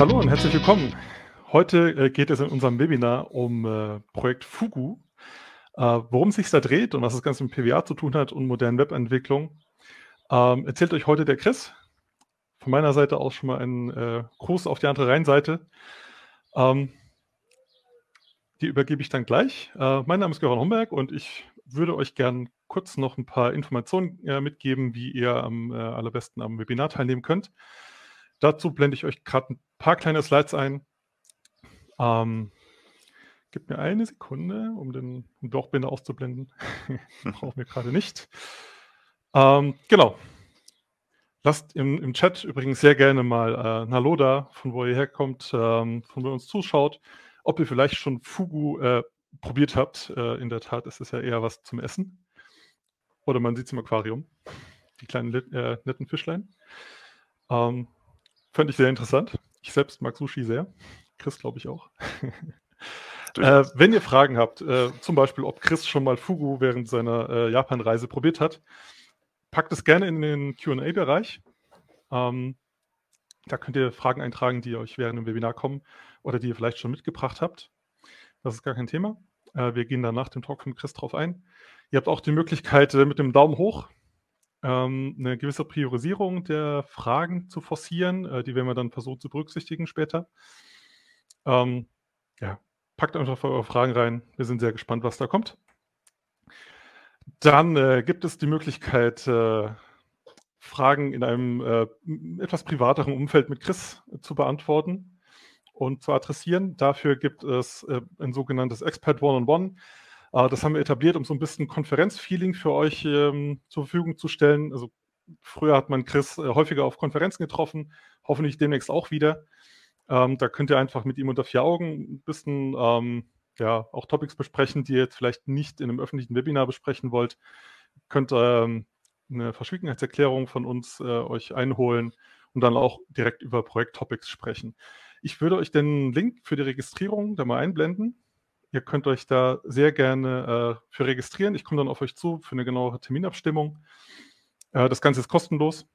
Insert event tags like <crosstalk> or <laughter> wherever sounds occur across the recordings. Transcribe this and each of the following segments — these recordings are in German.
Hallo und herzlich willkommen. Heute äh, geht es in unserem Webinar um äh, Projekt Fugu, äh, worum es sich da dreht und was das Ganze mit PWA zu tun hat und modernen Webentwicklung. Ähm, erzählt euch heute der Chris. Von meiner Seite aus schon mal einen äh, Gruß auf die andere Rheinseite. Ähm, die übergebe ich dann gleich. Äh, mein Name ist Göran Homberg und ich würde euch gern kurz noch ein paar Informationen äh, mitgeben, wie ihr am äh, allerbesten am Webinar teilnehmen könnt. Dazu blende ich euch gerade ein paar kleine Slides ein. Ähm, gib mir eine Sekunde, um den um Dorfbinder auszublenden. <laughs> Brauchen wir gerade nicht. Ähm, genau. Lasst im, im, Chat übrigens sehr gerne mal äh, ein Hallo da, von wo ihr herkommt, ähm, von wo ihr uns zuschaut, ob ihr vielleicht schon Fugu äh, probiert habt. Äh, in der Tat ist es ja eher was zum Essen. Oder man sieht es im Aquarium, die kleinen äh, netten Fischlein. Ähm, fand ich sehr interessant. Ich selbst mag Sushi sehr. Chris, glaube ich, auch. <laughs> äh, wenn ihr Fragen habt, äh, zum Beispiel, ob Chris schon mal Fugu während seiner äh, Japan-Reise probiert hat, packt es gerne in den QA-Bereich. Ähm, da könnt ihr Fragen eintragen, die euch während dem Webinar kommen oder die ihr vielleicht schon mitgebracht habt. Das ist gar kein Thema. Äh, wir gehen dann nach dem Talk von Chris drauf ein. Ihr habt auch die Möglichkeit, äh, mit dem Daumen hoch ähm, eine gewisse Priorisierung der Fragen zu forcieren, äh, die werden wir dann versuchen zu berücksichtigen später. Ähm, ja, packt einfach eure Fragen rein. Wir sind sehr gespannt, was da kommt. Dann äh, gibt es die Möglichkeit, äh, Fragen in einem äh, etwas privateren Umfeld mit Chris äh, zu beantworten und zu adressieren. Dafür gibt es äh, ein sogenanntes Expert One-on-One. -on -One Ah, das haben wir etabliert, um so ein bisschen Konferenzfeeling für euch ähm, zur Verfügung zu stellen. Also früher hat man Chris äh, häufiger auf Konferenzen getroffen, hoffentlich demnächst auch wieder. Ähm, da könnt ihr einfach mit ihm unter vier Augen ein bisschen ähm, ja, auch Topics besprechen, die ihr jetzt vielleicht nicht in einem öffentlichen Webinar besprechen wollt. Ihr könnt ähm, eine Verschwiegenheitserklärung von uns äh, euch einholen und dann auch direkt über Projekttopics sprechen. Ich würde euch den Link für die Registrierung da mal einblenden. Ihr könnt euch da sehr gerne äh, für registrieren. Ich komme dann auf euch zu für eine genauere Terminabstimmung. Äh, das Ganze ist kostenlos.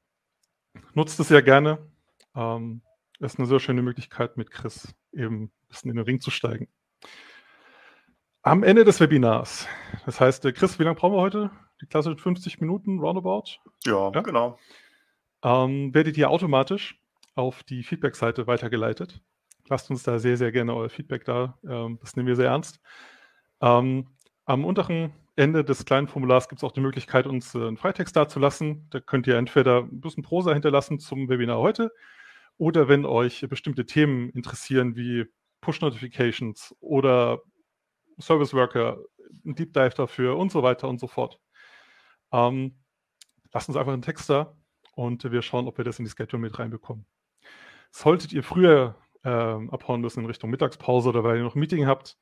Nutzt es sehr gerne. Ähm, ist eine sehr schöne Möglichkeit, mit Chris eben ein bisschen in den Ring zu steigen. Am Ende des Webinars. Das heißt, äh, Chris, wie lange brauchen wir heute? Die klassischen 50 Minuten Roundabout? Ja, ja? genau. Ähm, werdet ihr automatisch auf die Feedback-Seite weitergeleitet lasst uns da sehr, sehr gerne euer Feedback da. Ähm, das nehmen wir sehr ernst. Ähm, am unteren Ende des kleinen Formulars gibt es auch die Möglichkeit, uns äh, einen Freitext dazulassen. Da könnt ihr entweder ein bisschen Prosa hinterlassen zum Webinar heute oder wenn euch bestimmte Themen interessieren, wie Push-Notifications oder Service Worker, ein Deep Dive dafür und so weiter und so fort. Ähm, lasst uns einfach einen Text da und wir schauen, ob wir das in die Schedule mit reinbekommen. Solltet ihr früher ähm, abhauen müssen in Richtung Mittagspause oder weil ihr noch ein Meeting habt,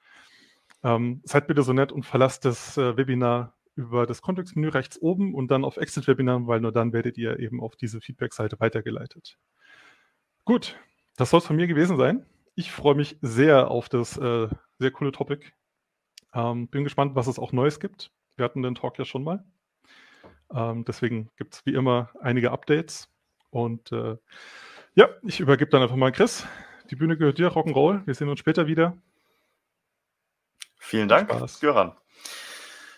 ähm, seid bitte so nett und verlasst das äh, Webinar über das Kontextmenü rechts oben und dann auf Exit Webinar, weil nur dann werdet ihr eben auf diese Feedback-Seite weitergeleitet. Gut, das soll es von mir gewesen sein. Ich freue mich sehr auf das äh, sehr coole Topic. Ähm, bin gespannt, was es auch Neues gibt. Wir hatten den Talk ja schon mal. Ähm, deswegen gibt es wie immer einige Updates. Und äh, ja, ich übergebe dann einfach mal an Chris. Die Bühne gehört dir, Rock'n'Roll. Wir sehen uns später wieder. Vielen Dank, Göran.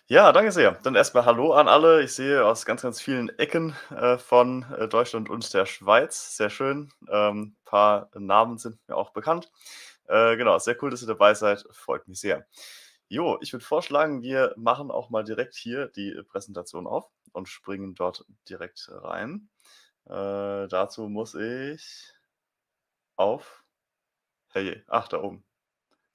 Ja, danke sehr. Dann erstmal Hallo an alle. Ich sehe aus ganz, ganz vielen Ecken äh, von äh, Deutschland und der Schweiz. Sehr schön. Ein ähm, paar Namen sind mir auch bekannt. Äh, genau, sehr cool, dass ihr dabei seid. Freut mich sehr. Jo, ich würde vorschlagen, wir machen auch mal direkt hier die Präsentation auf und springen dort direkt rein. Äh, dazu muss ich auf Herrje, ach, da oben.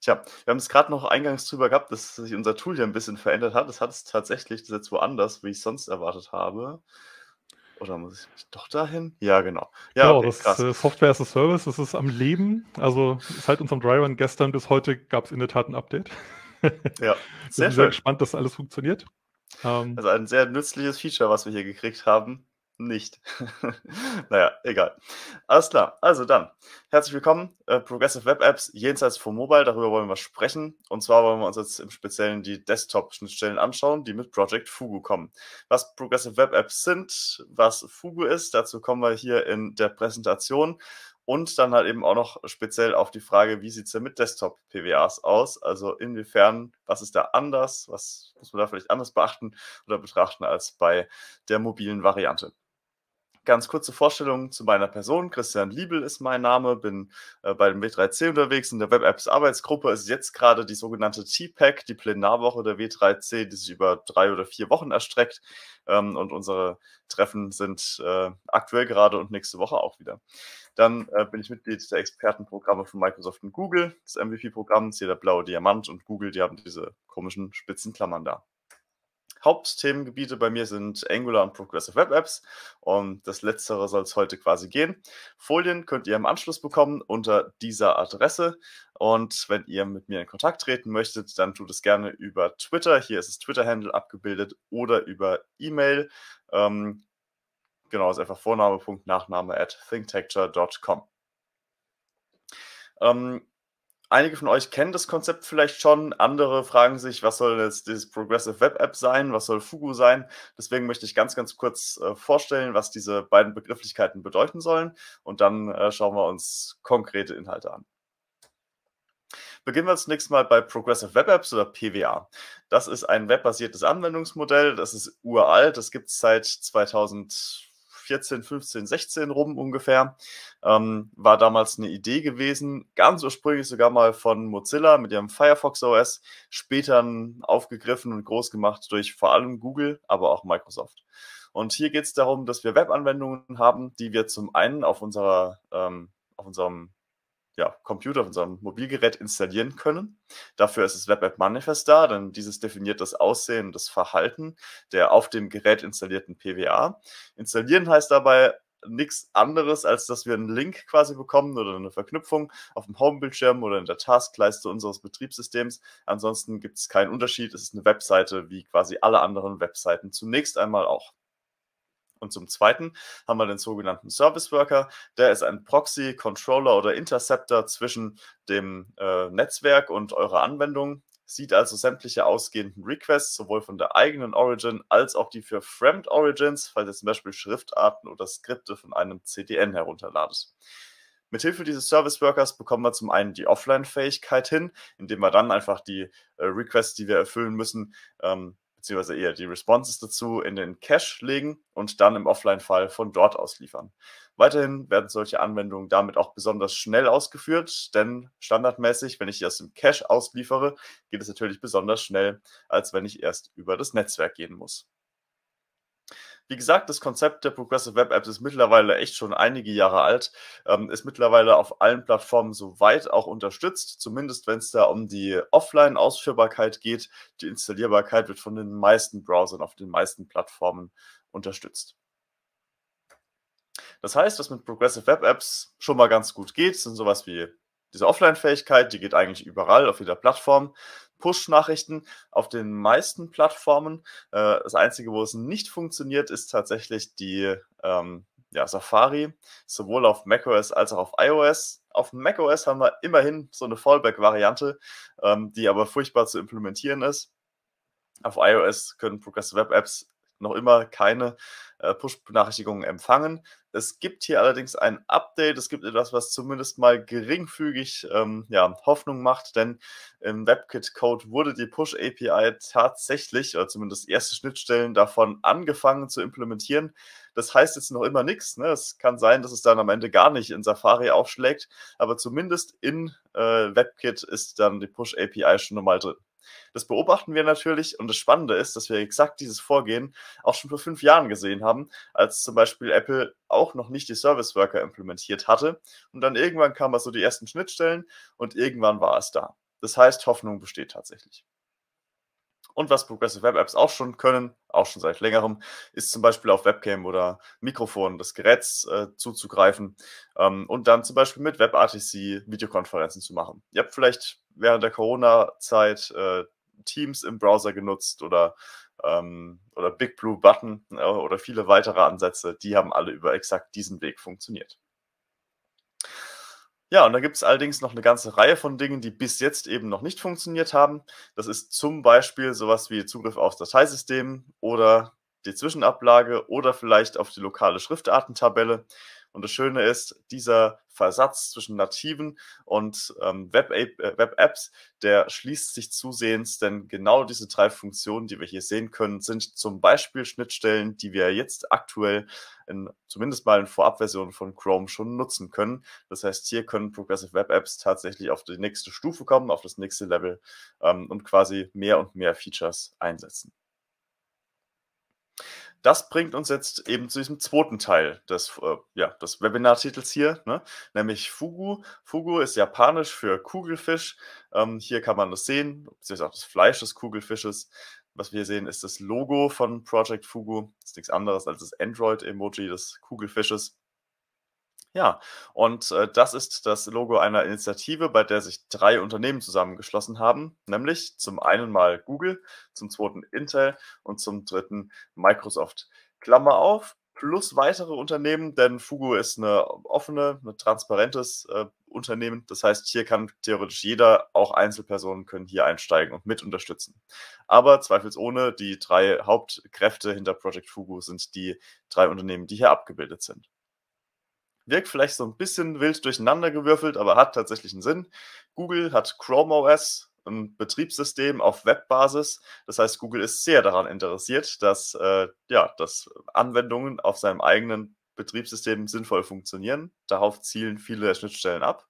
Tja, wir haben es gerade noch eingangs drüber gehabt, dass sich unser Tool hier ein bisschen verändert hat. Das hat es tatsächlich, das ist jetzt woanders, wie ich es sonst erwartet habe. Oder muss ich mich doch dahin? Ja, genau. Ja, genau, okay, das krass. Äh, Software as a Service, das ist am Leben. Also seit halt unserem Dryrun gestern bis heute gab es in der Tat ein Update. ja, <laughs> sehr, sehr gespannt, dass alles funktioniert. Ähm, also ein sehr nützliches Feature, was wir hier gekriegt haben nicht. <laughs> naja, egal. Alles klar. Also dann, herzlich willkommen. Äh, Progressive Web Apps jenseits von Mobile, darüber wollen wir sprechen. Und zwar wollen wir uns jetzt im Speziellen die Desktop-Schnittstellen anschauen, die mit Project Fugu kommen. Was Progressive Web Apps sind, was Fugu ist, dazu kommen wir hier in der Präsentation. Und dann halt eben auch noch speziell auf die Frage, wie sieht es denn mit Desktop-PWAs aus? Also inwiefern, was ist da anders? Was muss man da vielleicht anders beachten oder betrachten als bei der mobilen Variante? Ganz kurze Vorstellung zu meiner Person. Christian Liebel ist mein Name, bin äh, bei dem W3C unterwegs. In der Web Apps Arbeitsgruppe ist jetzt gerade die sogenannte TPAC, die Plenarwoche der W3C, die sich über drei oder vier Wochen erstreckt. Ähm, und unsere Treffen sind äh, aktuell gerade und nächste Woche auch wieder. Dann äh, bin ich Mitglied der Expertenprogramme von Microsoft und Google, des MVP-Programms, hier der blaue Diamant und Google, die haben diese komischen spitzen Klammern da. Hauptthemengebiete bei mir sind Angular und Progressive Web Apps. Und das letztere soll es heute quasi gehen. Folien könnt ihr im Anschluss bekommen unter dieser Adresse. Und wenn ihr mit mir in Kontakt treten möchtet, dann tut es gerne über Twitter. Hier ist das Twitter-Handle abgebildet oder über E-Mail. Ähm, genau, ist einfach Vorname.nachname at thinktecture.com. Ähm, einige von euch kennen das Konzept vielleicht schon, andere fragen sich, was soll jetzt dieses Progressive Web App sein, was soll Fugu sein. Deswegen möchte ich ganz, ganz kurz äh, vorstellen, was diese beiden Begrifflichkeiten bedeuten sollen und dann äh, schauen wir uns konkrete Inhalte an. Beginnen wir zunächst mal bei Progressive Web Apps oder PWA. Das ist ein webbasiertes Anwendungsmodell, das ist uralt, das gibt es seit 2000. 14, 15, 16 rum ungefähr. Ähm, war damals eine Idee gewesen, ganz ursprünglich sogar mal von Mozilla mit ihrem Firefox OS, später aufgegriffen und groß gemacht durch vor allem Google, aber auch Microsoft. Und hier geht es darum, dass wir Webanwendungen haben, die wir zum einen auf unserer ähm, auf unserem ja, Computer, auf unserem Mobilgerät installieren können. Dafür ist das Web App Manifest da, denn dieses definiert das Aussehen und das Verhalten der auf dem Gerät installierten PWA. Installieren heißt dabei nichts anderes, als dass wir einen Link quasi bekommen oder eine Verknüpfung auf dem Homebildschirm oder in der Taskleiste unseres Betriebssystems. Ansonsten gibt es keinen Unterschied. Es ist eine Webseite wie quasi alle anderen Webseiten zunächst einmal auch. Und zum Zweiten haben wir den sogenannten Service Worker. Der ist ein Proxy, Controller oder Interceptor zwischen dem äh, Netzwerk und eurer Anwendung sieht also sämtliche ausgehenden Requests, sowohl von der eigenen Origin als auch die für Fremd Origins, falls ihr zum Beispiel Schriftarten oder Skripte von einem CDN herunterladet. Mithilfe dieses Service Workers bekommen wir zum einen die Offline-Fähigkeit hin, indem wir dann einfach die äh, Requests, die wir erfüllen müssen, ähm, beziehungsweise eher die Responses dazu in den Cache legen und dann im Offline-Fall von dort aus liefern. Weiterhin werden solche Anwendungen damit auch besonders schnell ausgeführt, denn standardmäßig, wenn ich die aus dem Cache ausliefere, geht es natürlich besonders schnell, als wenn ich erst über das Netzwerk gehen muss. Wie gesagt, das Konzept der Progressive Web Apps ist mittlerweile echt schon einige Jahre alt, ähm, ist mittlerweile auf allen Plattformen soweit auch unterstützt, zumindest wenn es da um die Offline-Ausführbarkeit geht. Die Installierbarkeit wird von den meisten Browsern auf den meisten Plattformen unterstützt. Das heißt, was mit Progressive Web Apps schon mal ganz gut geht, sind sowas wie diese Offline-Fähigkeit, die geht eigentlich überall auf jeder Plattform. Push-Nachrichten auf den meisten Plattformen. Äh, das Einzige, wo es nicht funktioniert, ist tatsächlich die ähm, ja, Safari, sowohl auf macOS als auch auf iOS. Auf macOS haben wir immerhin so eine Fallback-Variante, ähm, die aber furchtbar zu implementieren ist. Auf iOS können Progressive Web Apps noch immer keine äh, Push-Benachrichtigungen empfangen. Es gibt hier allerdings ein Update, es gibt etwas, was zumindest mal geringfügig ähm, ja, Hoffnung macht, denn im WebKit-Code wurde die Push-API tatsächlich, oder zumindest erste Schnittstellen davon angefangen zu implementieren. Das heißt jetzt noch immer nichts. Ne? Es kann sein, dass es dann am Ende gar nicht in Safari aufschlägt, aber zumindest in äh, WebKit ist dann die Push-API schon mal drin. Das beobachten wir natürlich und das Spannende ist, dass wir exakt dieses Vorgehen auch schon vor fünf Jahren gesehen haben, als zum Beispiel Apple auch noch nicht die Service Worker implementiert hatte und dann irgendwann kamen also die ersten Schnittstellen und irgendwann war es da. Das heißt, Hoffnung besteht tatsächlich. Und was Progressive Web Apps auch schon können, auch schon seit längerem, ist zum Beispiel auf Webcam oder Mikrofon des Geräts äh, zuzugreifen ähm, und dann zum Beispiel mit WebRTC Videokonferenzen zu machen. Ihr habt vielleicht während der Corona-Zeit äh, Teams im Browser genutzt oder, ähm, oder Big Blue Button äh, oder viele weitere Ansätze, die haben alle über exakt diesen Weg funktioniert. Ja, und da gibt es allerdings noch eine ganze Reihe von Dingen, die bis jetzt eben noch nicht funktioniert haben. Das ist zum Beispiel sowas wie Zugriff aufs Dateisystem oder die Zwischenablage oder vielleicht auf die lokale Schriftartentabelle und das Schöne ist, dieser Versatz zwischen nativen und ähm, Web-Apps, äh, Web der schließt sich zusehends, denn genau diese drei Funktionen, die wir hier sehen können, sind zum Beispiel Schnittstellen, die wir jetzt aktuell in, zumindest mal in Vorabversionen von Chrome schon nutzen können. Das heißt, hier können Progressive Web Apps tatsächlich auf die nächste Stufe kommen, auf das nächste Level ähm, und quasi mehr und mehr Features einsetzen das bringt uns jetzt eben zu diesem zweiten Teil des, äh, ja, des Webinartitels hier, ne? nämlich Fugu. Fugu ist japanisch für Kugelfisch. Ähm, hier kann man das sehen, beziehungsweise auch das Fleisch des Kugelfisches. Was wir hier sehen, ist das Logo von Project Fugu. Das ist nichts anderes als das Android-Emoji des Kugelfisches. Ja, und äh, das ist das Logo einer Initiative, bei der sich drei Unternehmen zusammengeschlossen haben, nämlich zum einen mal Google, zum zweiten Intel und zum dritten Microsoft. Klammer auf, plus weitere Unternehmen, denn Fugu ist eine offene, ein transparentes äh, Unternehmen. Das heißt, hier kann theoretisch jeder, auch Einzelpersonen können hier einsteigen und mit unterstützen. Aber zweifelsohne, die drei Hauptkräfte hinter Project Fugu sind die drei Unternehmen, die hier abgebildet sind wirkt vielleicht so ein bisschen wild durcheinander gewürfelt, aber hat tatsächlich einen Sinn. Google hat Chrome OS, ein Betriebssystem auf Webbasis. Das heißt, Google ist sehr daran interessiert, dass, äh, ja, dass Anwendungen auf seinem eigenen Betriebssystem sinnvoll funktionieren. Darauf zielen viele Schnittstellen ab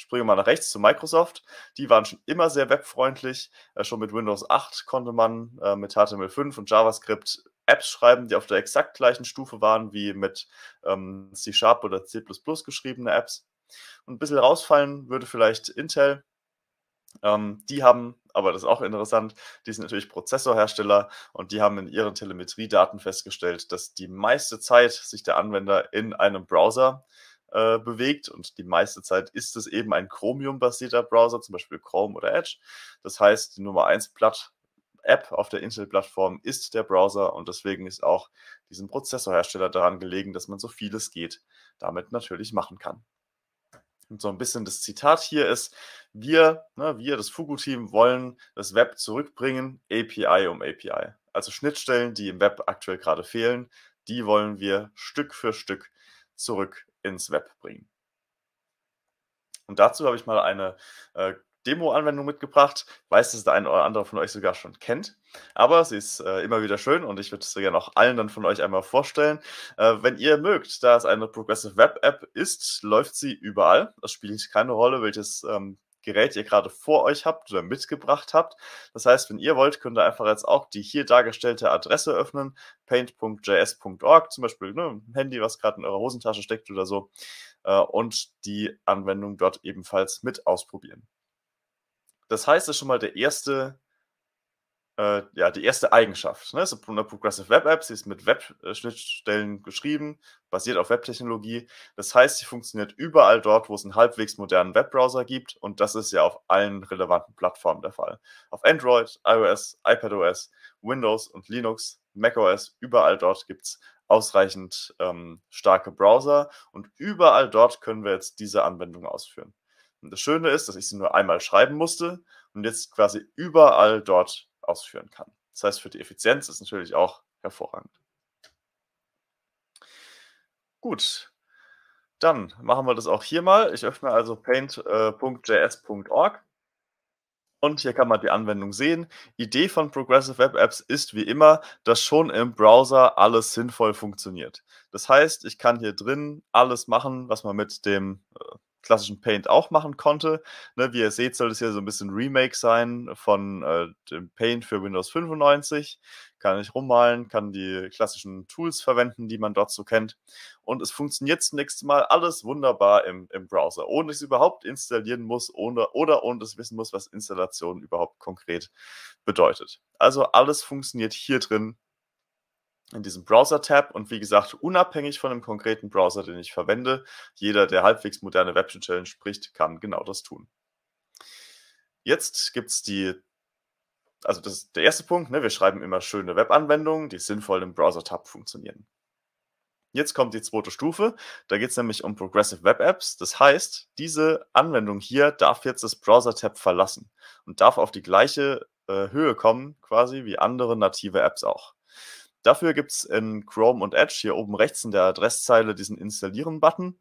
springen wir mal nach rechts zu Microsoft. Die waren schon immer sehr webfreundlich. Äh, schon mit Windows 8 konnte man äh, mit HTML5 und JavaScript Apps schreiben, die auf der exakt gleichen Stufe waren wie mit ähm, C Sharp oder C geschriebene Apps. Und ein bisschen rausfallen würde vielleicht Intel. Ähm, die haben, aber das ist auch interessant, die sind natürlich Prozessorhersteller und die haben in ihren Telemetriedaten festgestellt, dass die meiste Zeit sich der Anwender in einem Browser äh, äh, bewegt. Und die meiste Zeit ist es eben ein Chromium-basierter Browser, zum Beispiel Chrome oder Edge. Das heißt, die Nummer 1 App auf der Intel-Plattform ist der Browser und deswegen ist auch diesem Prozessorhersteller daran gelegen, dass man so vieles geht damit natürlich machen kann. Und so ein bisschen das Zitat hier ist, wir, ne, wir, das Fugu-Team, wollen das Web zurückbringen, API um API. Also Schnittstellen, die im Web aktuell gerade fehlen, die wollen wir Stück für Stück zurück ins Web bringen. Und dazu habe ich mal eine äh, Demo-Anwendung mitgebracht. Ich weiß, dass der eine oder andere von euch sogar schon kennt, aber sie ist äh, immer wieder schön und ich würde es gerne auch allen dann von euch einmal vorstellen. Äh, wenn ihr mögt, da es eine Progressive Web App ist, läuft sie überall. Das spielt keine Rolle, welches ähm, Gerät ihr gerade vor euch habt oder mitgebracht habt. Das heißt, wenn ihr wollt, könnt ihr einfach jetzt auch die hier dargestellte Adresse öffnen, paint.js.org, zum Beispiel ne, ein Handy, was gerade in eurer Hosentasche steckt oder so, äh, und die Anwendung dort ebenfalls mit ausprobieren. Das heißt, das ist schon mal der erste äh, ja, die erste Eigenschaft. Ne? Das ist eine Progressive Web App, sie ist mit Web-Schnittstellen äh, geschrieben, basiert auf Web-Technologie. Das heißt, sie funktioniert überall dort, wo es einen halbwegs modernen Webbrowser gibt und das ist ja auf allen relevanten Plattformen der Fall. Auf Android, iOS, iPadOS, Windows und Linux, macOS, überall dort gibt es ausreichend ähm, starke Browser und überall dort können wir jetzt diese Anwendung ausführen. Und das Schöne ist, dass ich sie nur einmal schreiben musste und jetzt quasi überall dort ausführen kann. Das heißt, für die Effizienz ist natürlich auch hervorragend. Gut, dann machen wir das auch hier mal. Ich öffne also paint.js.org. Äh, Und hier kann man die Anwendung sehen. Idee von Progressive Web Apps ist wie immer, dass schon im Browser alles sinnvoll funktioniert. Das heißt, ich kann hier drin alles machen, was man mit dem äh, klassischen Paint auch machen konnte. Ne, wie ihr seht, soll das ja so ein bisschen Remake sein von äh, dem Paint für Windows 95. Kann ich rummalen, kann die klassischen Tools verwenden, die man dort so kennt. Und es funktioniert zunächst mal alles wunderbar im, im Browser, ohne dass ich es überhaupt installieren muss ohne, oder ohne dass ich wissen muss, was Installation überhaupt konkret bedeutet. Also alles funktioniert hier drin in diesem Browser-Tab und wie gesagt, unabhängig von dem konkreten Browser, den ich verwende, jeder, der halbwegs moderne Web-Challenge spricht, kann genau das tun. Jetzt gibt es die, also das ist der erste Punkt, ne, wir schreiben immer schöne Web-Anwendungen, die sinnvoll im Browser-Tab funktionieren. Jetzt kommt die zweite Stufe, da geht es nämlich um Progressive Web Apps. Das heißt, diese Anwendung hier darf jetzt das Browser-Tab verlassen und darf auf die gleiche äh, Höhe kommen, quasi wie andere native Apps auch. Dafür gibt es in Chrome und Edge hier oben rechts in der Adresszeile diesen Installieren-Button.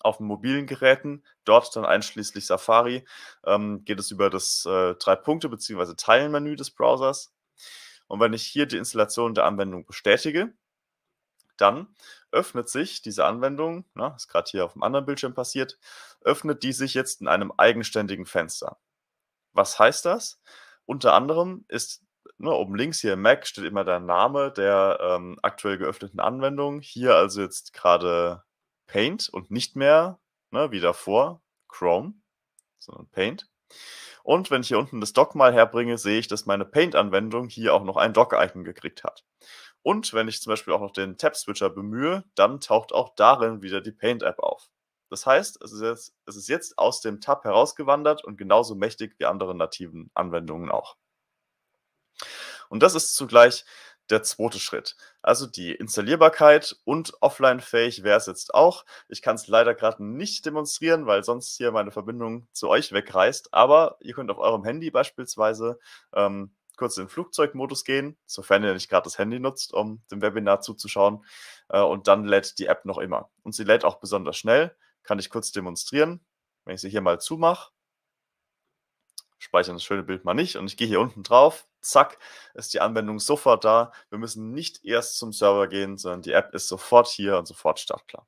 Auf mobilen Geräten, dort dann einschließlich Safari, ähm, geht es über das äh, Drei-Punkte- bzw. Teilen-Menü des Browsers. Und wenn ich hier die Installation der Anwendung bestätige, dann öffnet sich diese Anwendung, na, ne, ist gerade hier auf dem anderen Bildschirm passiert, öffnet die sich jetzt in einem eigenständigen Fenster. Was heißt das? Unter anderem ist Ne, oben links hier im Mac steht immer der Name der ähm, aktuell geöffneten Anwendung. Hier also jetzt gerade Paint und nicht mehr, ne, wie davor, Chrome, sondern Paint. Und wenn ich hier unten das Dock mal herbringe, sehe ich, dass meine Paint-Anwendung hier auch noch ein Dock-Icon gekriegt hat. Und wenn ich zum Beispiel auch noch den Tab-Switcher bemühe, dann taucht auch darin wieder die Paint-App auf. Das heißt, es ist, jetzt, es ist jetzt aus dem Tab herausgewandert und genauso mächtig wie andere nativen Anwendungen auch. Und das ist zugleich der zweite Schritt. Also die Installierbarkeit und offline-fähig wäre es jetzt auch. Ich kann es leider gerade nicht demonstrieren, weil sonst hier meine Verbindung zu euch wegreißt. Aber ihr könnt auf eurem Handy beispielsweise ähm, kurz in den Flugzeugmodus gehen, sofern ihr nicht gerade das Handy nutzt, um dem Webinar zuzuschauen. Äh, und dann lädt die App noch immer. Und sie lädt auch besonders schnell. Kann ich kurz demonstrieren, wenn ich sie hier mal zumache speichern das schöne Bild mal nicht. Und ich gehe hier unten drauf, zack, ist die Anwendung sofort da. Wir müssen nicht erst zum Server gehen, sondern die App ist sofort hier und sofort startklar.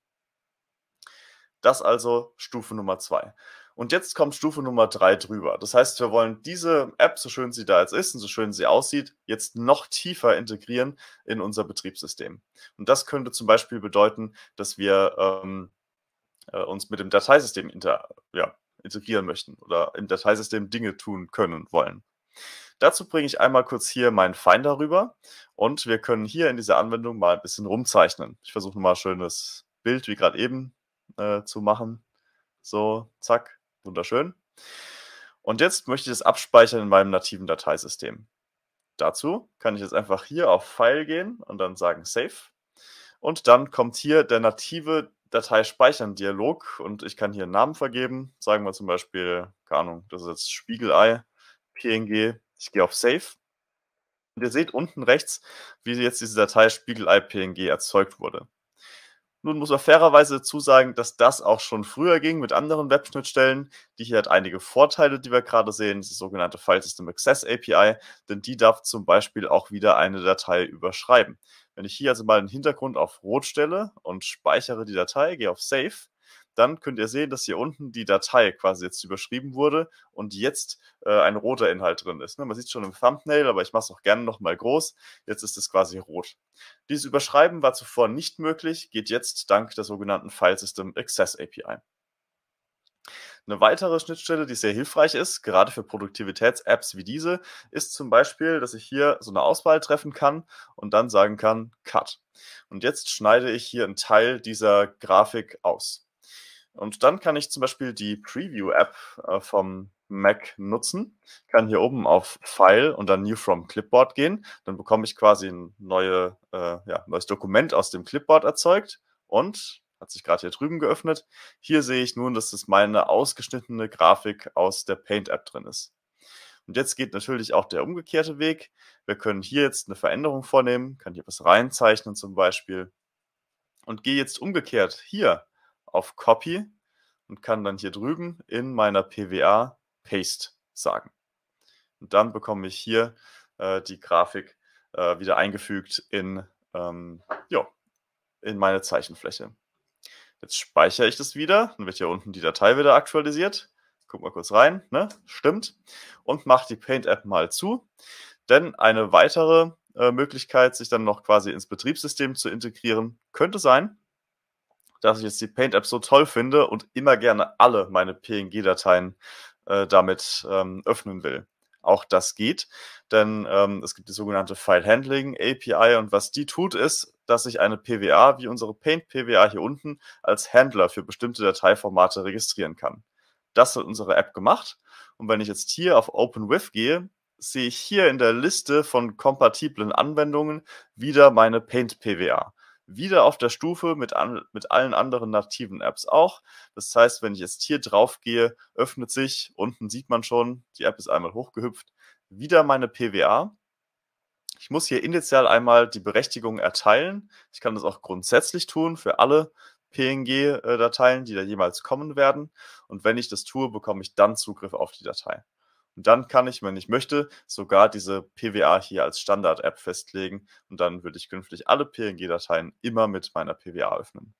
Das also Stufe Nummer zwei. Und jetzt kommt Stufe Nummer drei drüber. Das heißt, wir wollen diese App, so schön sie da jetzt ist und so schön sie aussieht, jetzt noch tiefer integrieren in unser Betriebssystem. Und das könnte zum Beispiel bedeuten, dass wir ähm, äh, uns mit dem Dateisystem inter, ja, integrieren möchten oder im Dateisystem Dinge tun können wollen. Dazu bringe ich einmal kurz hier meinen Finder rüber und wir können hier in dieser Anwendung mal ein bisschen rumzeichnen. Ich versuche mal ein schönes Bild wie gerade eben äh, zu machen. So, zack, wunderschön. Und jetzt möchte ich es abspeichern in meinem nativen Dateisystem. Dazu kann ich jetzt einfach hier auf File gehen und dann sagen Save. Und dann kommt hier der native Datei speichern Dialog und ich kann hier einen Namen vergeben. Sagen wir zum Beispiel, keine Ahnung, das ist jetzt Spiegelei, PNG. Ich gehe auf Save. Und ihr seht unten rechts, wie jetzt diese Datei Spiegelei PNG erzeugt wurde. Nun muss man fairerweise dazu sagen, dass das auch schon früher ging mit anderen Web-Schnittstellen. Die hier hat einige Vorteile, die wir gerade sehen. Das ist die sogenannte File System Access API, denn die darf zum Beispiel auch wieder eine Datei überschreiben. Wenn ich hier also mal den Hintergrund auf Rot stelle und speichere die Datei, gehe auf Save, dann könnt ihr sehen, dass hier unten die Datei quasi jetzt überschrieben wurde und jetzt äh, ein roter Inhalt drin ist. Ne? Man sieht schon im Thumbnail, aber ich mache es auch gerne nochmal groß. Jetzt ist es quasi rot. Dieses Überschreiben war zuvor nicht möglich, geht jetzt dank der sogenannten File System Access API. Eine weitere Schnittstelle, die sehr hilfreich ist, gerade für Produktivitäts-Apps wie diese, ist zum Beispiel, dass ich hier so eine Auswahl treffen kann und dann sagen kann, Cut. Und jetzt schneide ich hier einen Teil dieser Grafik aus. Und dann kann ich zum Beispiel die Preview-App äh, vom Mac nutzen, kann hier oben auf File und dann New from Clipboard gehen. Dann bekomme ich quasi ein neue, äh, ja, neues Dokument aus dem Clipboard erzeugt und hat sich gerade hier drüben geöffnet. Hier sehe ich nun, dass es meine ausgeschnittene Grafik aus der Paint-App drin ist. Und jetzt geht natürlich auch der umgekehrte Weg. Wir können hier jetzt eine Veränderung vornehmen, kann hier was reinzeichnen zum Beispiel und gehe jetzt umgekehrt hier auf Copy und kann dann hier drüben in meiner PWA Paste sagen. Und dann bekomme ich hier äh, die Grafik äh, wieder eingefügt in, ähm, jo, in meine Zeichenfläche. Jetzt speichere ich das wieder, dann wird hier unten die Datei wieder aktualisiert. Guck mal kurz rein, ne? stimmt. Und mache die Paint-App mal zu. Denn eine weitere äh, Möglichkeit, sich dann noch quasi ins Betriebssystem zu integrieren, könnte sein, dass ich jetzt die Paint-App so toll finde und immer gerne alle meine PNG-Dateien äh, damit ähm, öffnen will. Auch das geht, denn ähm, es gibt die sogenannte File Handling API und was die tut, ist, dass ich eine PWA wie unsere Paint PWA hier unten als Handler für bestimmte Dateiformate registrieren kann. Das hat unsere App gemacht und wenn ich jetzt hier auf Open With gehe, sehe ich hier in der Liste von kompatiblen Anwendungen wieder meine Paint PWA wieder auf der Stufe mit, an, mit allen anderen nativen Apps auch. Das heißt, wenn ich jetzt hier drauf gehe, öffnet sich, unten sieht man schon, die App ist einmal hochgehüpft, wieder meine PWA. Ich muss hier initial einmal die Berechtigung erteilen. Ich kann das auch grundsätzlich tun für alle PNG-Dateien, äh, die da jemals kommen werden. Und wenn ich das tue, bekomme ich dann Zugriff auf die Datei. Und dann kann ich, wenn ich möchte, sogar diese PWA hier als Standard-App festlegen und dann würde ich künftig alle PNG-Dateien immer mit meiner PWA öffnen.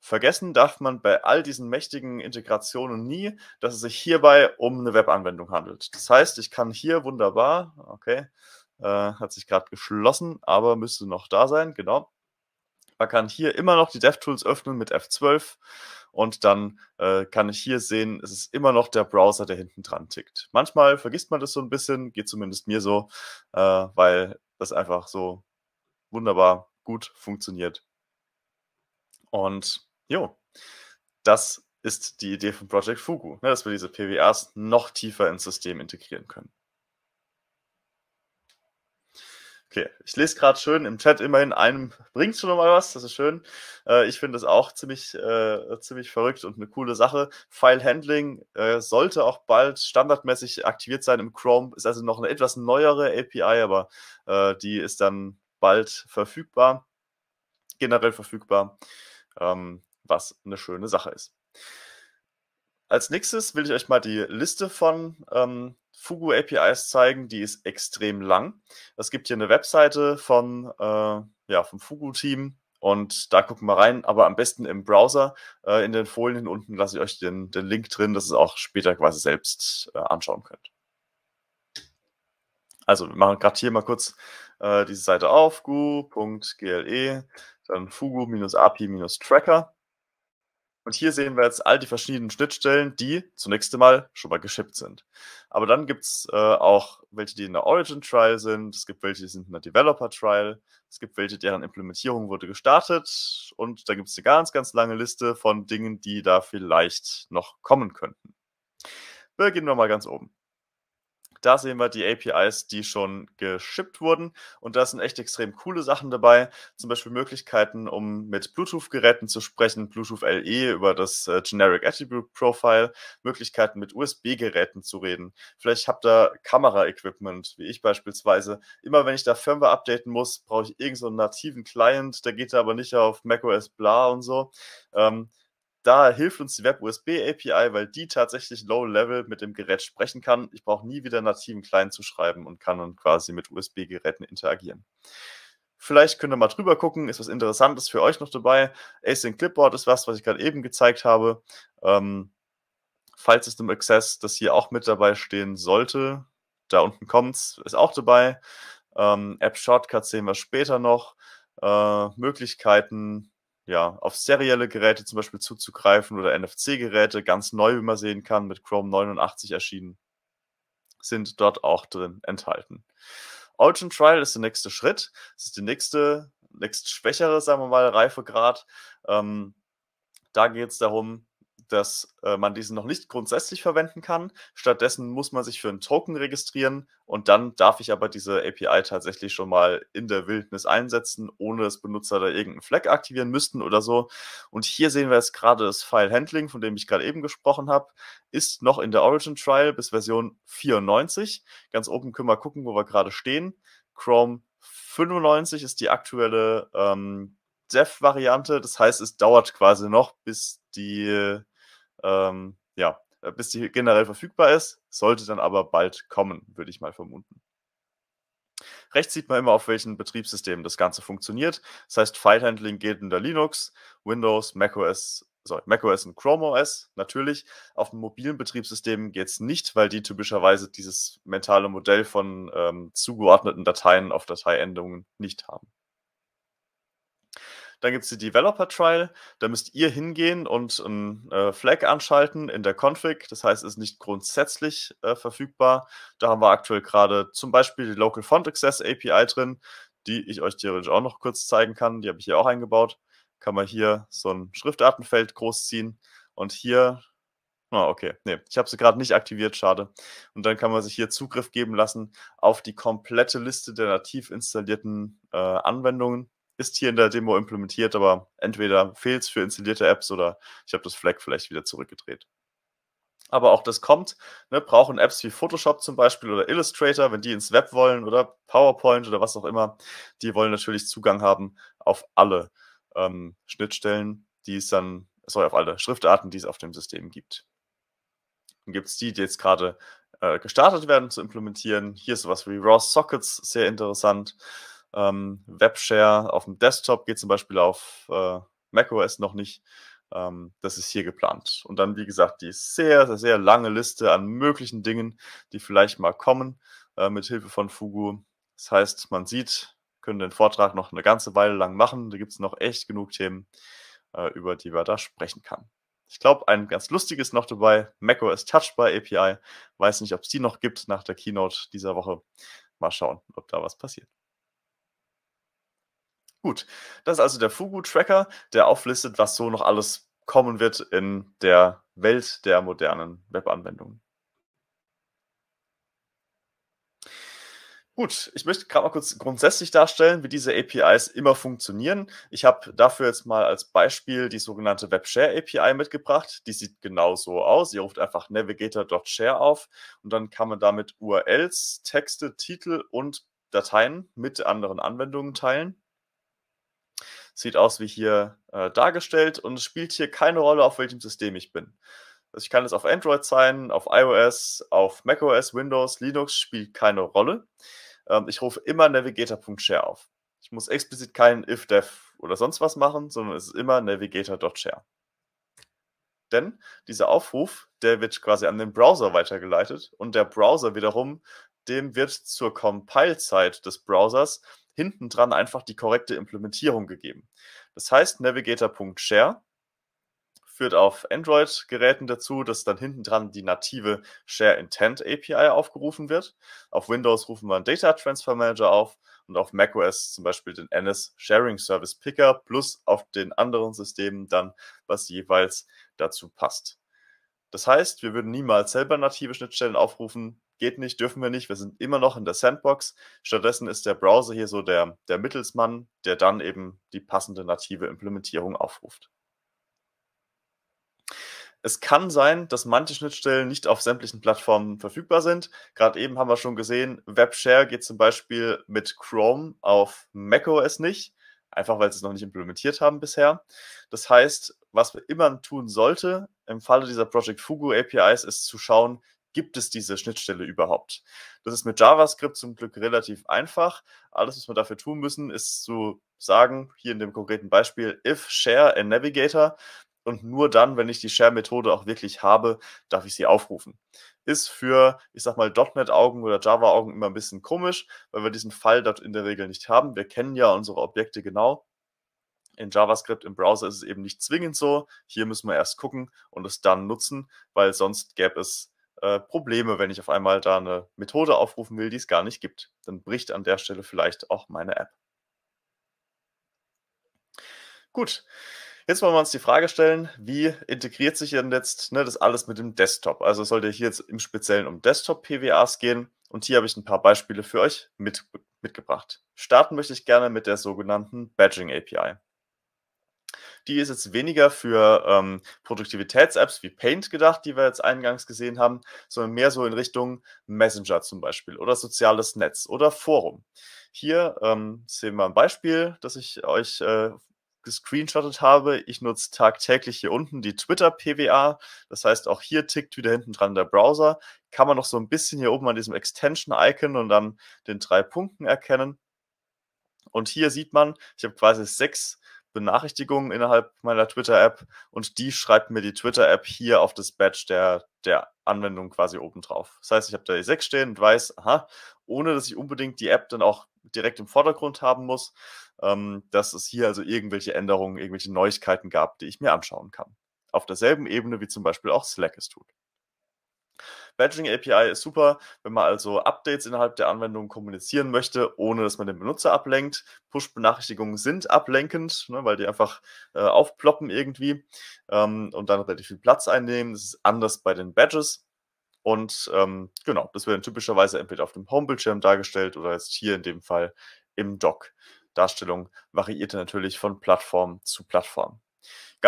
Vergessen darf man bei all diesen mächtigen Integrationen nie, dass es sich hierbei um eine Webanwendung handelt. Das heißt, ich kann hier wunderbar, okay, äh, hat sich gerade geschlossen, aber müsste noch da sein, genau. Man kann hier immer noch die DevTools öffnen mit F12 und dann äh, kann ich hier sehen, es ist immer noch der Browser, der hinten dran tickt. Manchmal vergisst man das so ein bisschen, geht zumindest mir so, äh, weil das einfach so wunderbar gut funktioniert. Und jo, das ist die Idee von Project Fugu, ne, dass wir diese PWAs noch tiefer ins System integrieren können. Okay, ich lese gerade schön im Chat immerhin einem bringt schon mal was, das ist schön. Äh, ich finde das auch ziemlich, äh, ziemlich verrückt und eine coole Sache. File Handling äh, sollte auch bald standardmäßig aktiviert sein im Chrome, ist also noch eine etwas neuere API, aber äh, die ist dann bald verfügbar, generell verfügbar, ähm, was eine schöne Sache ist. Als nächstes will ich euch mal die Liste von ähm, Fugu APIs zeigen, die ist extrem lang. Es gibt hier eine Webseite von, äh, ja, vom Fugu Team und da gucken wir rein, aber am besten im Browser. Äh, in den Folien unten lasse ich euch den, den Link drin, dass ihr es auch später quasi selbst äh, anschauen könnt. Also wir machen gerade hier mal kurz äh, diese Seite auf, gu.gle, dann fugu-api-tracker. Und hier sehen wir jetzt all die verschiedenen Schnittstellen, die zunächst einmal schon mal geschippt sind. Aber dann gibt es äh, auch welche, die in der Origin Trial sind, es gibt welche, die sind in der Developer Trial, es gibt welche, deren Implementierung wurde gestartet und da gibt es eine ganz, ganz lange Liste von Dingen, die da vielleicht noch kommen könnten. Beginnen wir mal ganz oben. Da sehen wir die APIs, die schon geschippt wurden. Und da sind echt extrem coole Sachen dabei. Zum Beispiel Möglichkeiten, um mit Bluetooth-Geräten zu sprechen, Bluetooth LE über das äh, Generic Attribute Profile, Möglichkeiten mit USB-Geräten zu reden. Vielleicht habt ihr Kamera-Equipment, wie ich beispielsweise. Immer wenn ich da Firmware updaten muss, brauche ich irgendeinen so nativen Client. Da geht er aber nicht auf macOS bla und so. Ähm, da hilft uns die Web-USB-API, weil die tatsächlich low-level mit dem Gerät sprechen kann. Ich brauche nie wieder nativen Client zu schreiben und kann dann quasi mit USB-Geräten interagieren. Vielleicht könnt ihr mal drüber gucken, ist was Interessantes für euch noch dabei. Async Clipboard ist was, was ich gerade eben gezeigt habe. Ähm, File System Access, das hier auch mit dabei stehen sollte, da unten kommt es, ist auch dabei. Ähm, App Shortcuts sehen wir später noch. Äh, Möglichkeiten, ja, auf serielle Geräte zum Beispiel zuzugreifen oder NFC-Geräte, ganz neu, wie man sehen kann, mit Chrome 89 erschienen, sind dort auch drin enthalten. Origin Trial ist der nächste Schritt. Das ist die nächste, nächst schwächere, sagen wir mal, Reifegrad. Ähm, da geht es darum, dass äh, man diesen noch nicht grundsätzlich verwenden kann. Stattdessen muss man sich für einen Token registrieren und dann darf ich aber diese API tatsächlich schon mal in der Wildnis einsetzen, ohne dass Benutzer da irgendeinen Flag aktivieren müssten oder so. Und hier sehen wir jetzt gerade das File Handling, von dem ich gerade eben gesprochen habe, ist noch in der Origin Trial bis Version 94. Ganz oben können wir gucken, wo wir gerade stehen. Chrome 95 ist die aktuelle ähm, Dev-Variante. Das heißt, es dauert quasi noch, bis die ähm, ja, äh, bis die generell verfügbar ist, sollte dann aber bald kommen, würde ich mal vermuten. Rechts sieht man immer, auf welchen Betriebssystemen das Ganze funktioniert. Das heißt, File-Handling geht unter Linux, Windows, macOS, sorry, macOS und Chrome OS natürlich. Auf mobilen Betriebssystemen geht es nicht, weil die typischerweise dieses mentale Modell von ähm, zugeordneten Dateien auf Dateiendungen nicht haben. Dann gibt es die Developer Trial. Da müsst ihr hingehen und einen ähm, äh, Flag anschalten in der Config. Das heißt, ist nicht grundsätzlich äh, verfügbar. Da haben wir aktuell gerade zum Beispiel die Local Font Access API drin, die ich euch theoretisch auch noch kurz zeigen kann. Die habe ich hier auch eingebaut. Kann man hier so ein Schriftartenfeld großziehen und hier Ah, oh, okay. Nee, ich habe sie gerade nicht aktiviert, schade. Und dann kann man sich hier Zugriff geben lassen auf die komplette Liste der nativ installierten äh, Anwendungen ist hier in der Demo implementiert, aber entweder fehlt es für installierte Apps oder ich habe das Flag vielleicht wieder zurückgedreht. Aber auch das kommt. Ne? Brauchen Apps wie Photoshop zum Beispiel oder Illustrator, wenn die ins Web wollen oder PowerPoint oder was auch immer, die wollen natürlich Zugang haben auf alle ähm, Schnittstellen, die es dann, sorry, auf alle Schriftarten, die es auf dem System gibt. Dann gibt es die, die jetzt gerade äh, gestartet werden zu implementieren. Hier ist sowas wie Raw Sockets, sehr interessant. Ähm, Webshare auf dem Desktop geht zum Beispiel auf äh, macOS noch nicht. Ähm, das ist hier geplant. Und dann, wie gesagt, die sehr, sehr sehr lange Liste an möglichen Dingen, die vielleicht mal kommen äh, mit Hilfe von Fugu. Das heißt, man sieht, können den Vortrag noch eine ganze Weile lang machen. Da gibt es noch echt genug Themen, äh, über die wir da sprechen kann. Ich glaube, ein ganz lustiges noch dabei, macOS Touchbar API. Weiß nicht, ob es die noch gibt nach der Keynote dieser Woche. Mal schauen, ob da was passiert. Gut, das ist also der Fugu-Tracker, der auflistet, was so noch alles kommen wird in der Welt der modernen Webanwendungen. Gut, ich möchte gerade mal kurz grundsätzlich darstellen, wie diese APIs immer funktionieren. Ich habe dafür jetzt mal als Beispiel die sogenannte WebShare API mitgebracht. Die sieht genau so aus. Ihr ruft einfach navigator.share auf und dann kann man damit URLs, Texte, Titel und Dateien mit anderen Anwendungen teilen. Sieht aus wie hier äh, dargestellt und es spielt hier keine Rolle, auf welchem System ich bin. Also ich kann es auf Android sein, auf iOS, auf macOS, Windows, Linux, spielt keine Rolle. Ähm, ich rufe immer navigator.share auf. Ich muss explizit keinen if-def oder sonst was machen, sondern es ist immer navigator.share. Denn dieser Aufruf, der wird quasi an den Browser weitergeleitet und der Browser wiederum, dem wird zur Compile-Zeit des Browsers hinten dran einfach die korrekte Implementierung gegeben. Das heißt, Navigator.share führt auf Android-Geräten dazu, dass dann hinten dran die native Share Intent API aufgerufen wird. Auf Windows rufen wir einen Data Transfer Manager auf und auf macOS zum Beispiel den NS Sharing Service Picker plus auf den anderen Systemen dann, was jeweils dazu passt. Das heißt, wir würden niemals selber native Schnittstellen aufrufen, geht nicht, dürfen wir nicht, wir sind immer noch in der Sandbox. Stattdessen ist der Browser hier so der, der Mittelsmann, der dann eben die passende native Implementierung aufruft. Es kann sein, dass manche Schnittstellen nicht auf sämtlichen Plattformen verfügbar sind. Gerade eben haben wir schon gesehen, WebShare geht zum Beispiel mit Chrome auf macOS nicht, einfach weil sie es noch nicht implementiert haben bisher. Das heißt, was wir immer tun sollte im Falle dieser Project Fugu APIs, ist zu schauen, gibt es diese Schnittstelle überhaupt? Das ist mit JavaScript zum Glück relativ einfach. Alles, was wir dafür tun müssen, ist zu sagen, hier in dem konkreten Beispiel, if share a navigator. Und nur dann, wenn ich die Share-Methode auch wirklich habe, darf ich sie aufrufen. Ist für, ich sag mal, .NET-Augen oder Java-Augen immer ein bisschen komisch, weil wir diesen Fall dort in der Regel nicht haben. Wir kennen ja unsere Objekte genau. In JavaScript im Browser ist es eben nicht zwingend so. Hier müssen wir erst gucken und es dann nutzen, weil sonst gäbe es äh, Probleme, wenn ich auf einmal da eine Methode aufrufen will, die es gar nicht gibt. Dann bricht an der Stelle vielleicht auch meine App. Gut, jetzt wollen wir uns die Frage stellen, wie integriert sich denn jetzt ne, das alles mit dem Desktop? Also sollte hier jetzt im Speziellen um Desktop-PWAs gehen und hier habe ich ein paar Beispiele für euch mit, mitgebracht. Starten möchte ich gerne mit der sogenannten Badging API. Die ist jetzt weniger für ähm, Produktivitäts-Apps wie Paint gedacht, die wir jetzt eingangs gesehen haben, sondern mehr so in Richtung Messenger zum Beispiel oder soziales Netz oder Forum. Hier ähm, sehen wir ein Beispiel, das ich euch äh, gescreenshottet habe. Ich nutze tagtäglich hier unten die Twitter-PWA. Das heißt, auch hier tickt wieder hinten dran der Browser. Kann man noch so ein bisschen hier oben an diesem Extension-Icon und dann den drei Punkten erkennen. Und hier sieht man, ich habe quasi sechs Benachrichtigungen innerhalb meiner Twitter-App und die schreibt mir die Twitter-App hier auf das Badge der, der Anwendung quasi obendrauf. Das heißt, ich habe da die 6 stehen und weiß, aha, ohne dass ich unbedingt die App dann auch direkt im Vordergrund haben muss, ähm, dass es hier also irgendwelche Änderungen, irgendwelche Neuigkeiten gab, die ich mir anschauen kann. Auf derselben Ebene, wie zum Beispiel auch Slack es tut. Badging API ist super, wenn man also Updates innerhalb der Anwendung kommunizieren möchte, ohne dass man den Benutzer ablenkt. Push-Benachrichtigungen sind ablenkend, ne, weil die einfach äh, aufploppen irgendwie ähm, und dann relativ viel Platz einnehmen. Das ist anders bei den Badges. Und ähm, genau, das wird dann typischerweise entweder auf dem Homebildschirm dargestellt oder jetzt hier in dem Fall im Doc. Darstellung variierte natürlich von Plattform zu Plattform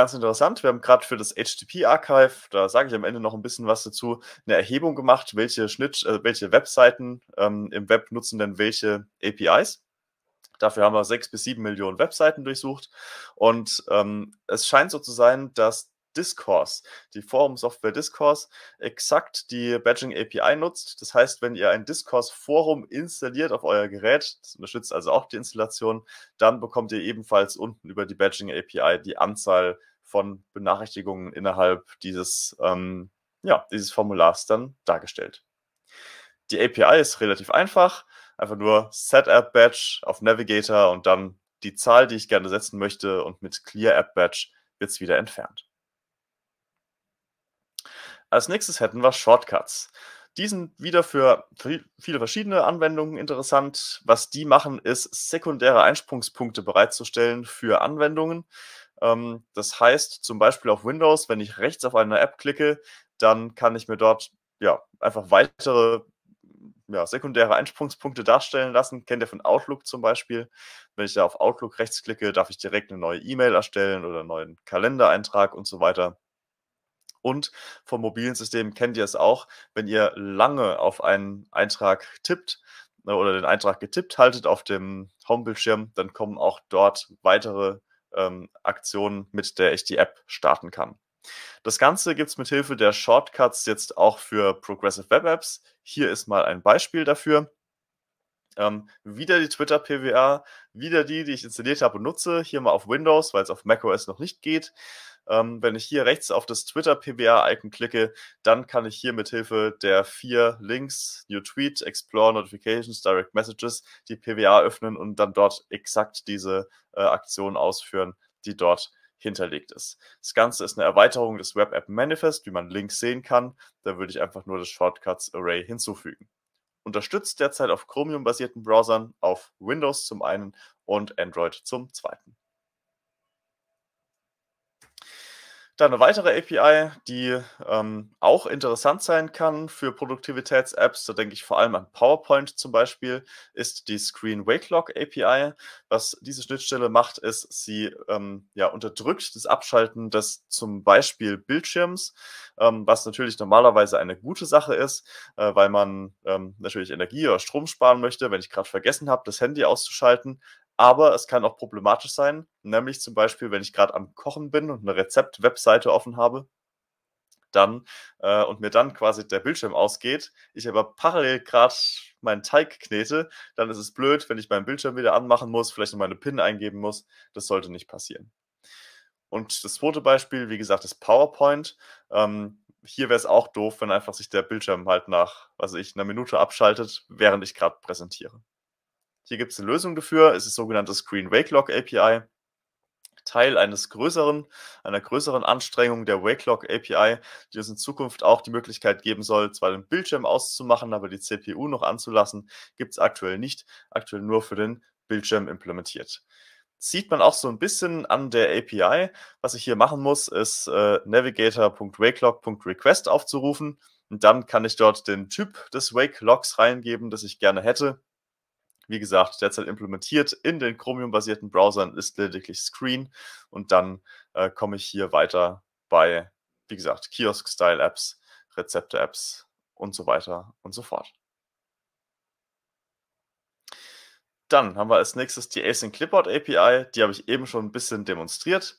ganz interessant. Wir haben gerade für das HTTP-Archive, da sage ich am Ende noch ein bisschen was dazu, eine Erhebung gemacht, welche Schnitt, äh, welche Webseiten ähm, im Web nutzen denn welche APIs. Dafür haben wir sechs bis sieben Millionen Webseiten durchsucht. Und ähm, es scheint so zu sein, dass Discourse, die Forum-Software Discourse, exakt die Badging API nutzt. Das heißt, wenn ihr ein Discourse-Forum installiert auf euer Gerät, das unterstützt also auch die Installation, dann bekommt ihr ebenfalls unten über die Badging API die Anzahl von Benachrichtigungen innerhalb dieses, ähm, ja, dieses Formulars dann dargestellt. Die API ist relativ einfach, einfach nur Set App Badge auf Navigator und dann die Zahl, die ich gerne setzen möchte und mit Clear App Badge wird es wieder entfernt. Als nächstes hätten wir Shortcuts. Die sind wieder für viele verschiedene Anwendungen interessant. Was die machen, ist sekundäre Einsprungspunkte bereitzustellen für Anwendungen. Ähm, das heißt, zum Beispiel auf Windows, wenn ich rechts auf eine App klicke, dann kann ich mir dort ja einfach weitere ja, sekundäre Einsprungspunkte darstellen lassen. Kennt ihr von Outlook zum Beispiel? Wenn ich da auf Outlook rechts klicke, darf ich direkt eine neue E-Mail erstellen oder einen neuen Kalendereintrag und so weiter. Und vom mobilen System kennt ihr es auch, wenn ihr lange auf einen Eintrag tippt äh, oder den Eintrag getippt haltet auf dem Homebildschirm, dann kommen auch dort weitere ähm, Aktion, mit der ich die App starten kann. Das Ganze gibt es mit Hilfe der Shortcuts jetzt auch für Progressive Web Apps. Hier ist mal ein Beispiel dafür. Ähm, wieder die Twitter PWA, wieder die, die ich installiert habe und nutze. Hier mal auf Windows, weil es auf macOS noch nicht geht. Ähm, wenn ich hier rechts auf das Twitter-PBA-Icon klicke, dann kann ich hier mit Hilfe der vier Links, New Tweet, Explore, Notifications, Direct Messages, die PBA öffnen und dann dort exakt diese äh, Aktion ausführen, die dort hinterlegt ist. Das Ganze ist eine Erweiterung des Web App Manifest, wie man Links sehen kann. Da würde ich einfach nur das Shortcuts Array hinzufügen. Unterstützt derzeit auf Chromium-basierten Browsern, auf Windows zum einen und Android zum zweiten. Dann eine weitere API, die ähm, auch interessant sein kann für Produktivitäts-Apps, da denke ich vor allem an PowerPoint zum Beispiel, ist die Screen Wake Lock API. Was diese Schnittstelle macht, ist, sie ähm, ja, unterdrückt das Abschalten des zum Beispiel Bildschirms, ähm, was natürlich normalerweise eine gute Sache ist, äh, weil man ähm, natürlich Energie oder Strom sparen möchte, wenn ich gerade vergessen habe, das Handy auszuschalten. Aber es kann auch problematisch sein, nämlich zum Beispiel, wenn ich gerade am Kochen bin und eine Rezept-Webseite offen habe, dann äh, und mir dann quasi der Bildschirm ausgeht, ich aber parallel gerade meinen Teig knete, dann ist es blöd, wenn ich meinen Bildschirm wieder anmachen muss, vielleicht noch meine PIN eingeben muss. Das sollte nicht passieren. Und das zweite Beispiel, wie gesagt, ist PowerPoint. Ähm, hier wäre es auch doof, wenn einfach sich der Bildschirm halt nach, was ich, einer Minute abschaltet, während ich gerade präsentiere. Hier gibt es eine Lösung dafür. Es ist sogenannte Screen Wake Lock API. Teil eines größeren, einer größeren Anstrengung der Wakelock API, die uns in Zukunft auch die Möglichkeit geben soll, zwar den Bildschirm auszumachen, aber die CPU noch anzulassen, gibt es aktuell nicht, aktuell nur für den Bildschirm implementiert. Sieht man auch so ein bisschen an der API. Was ich hier machen muss, ist äh, navigator.wakelock.request aufzurufen. Und dann kann ich dort den Typ des Wake reingeben, das ich gerne hätte. Wie gesagt, derzeit implementiert in den Chromium-basierten Browsern ist lediglich Screen und dann äh, komme ich hier weiter bei, wie gesagt, Kiosk-Style-Apps, Rezepte-Apps und so weiter und so fort. Dann haben wir als nächstes die Async Clipboard API. Die habe ich eben schon ein bisschen demonstriert.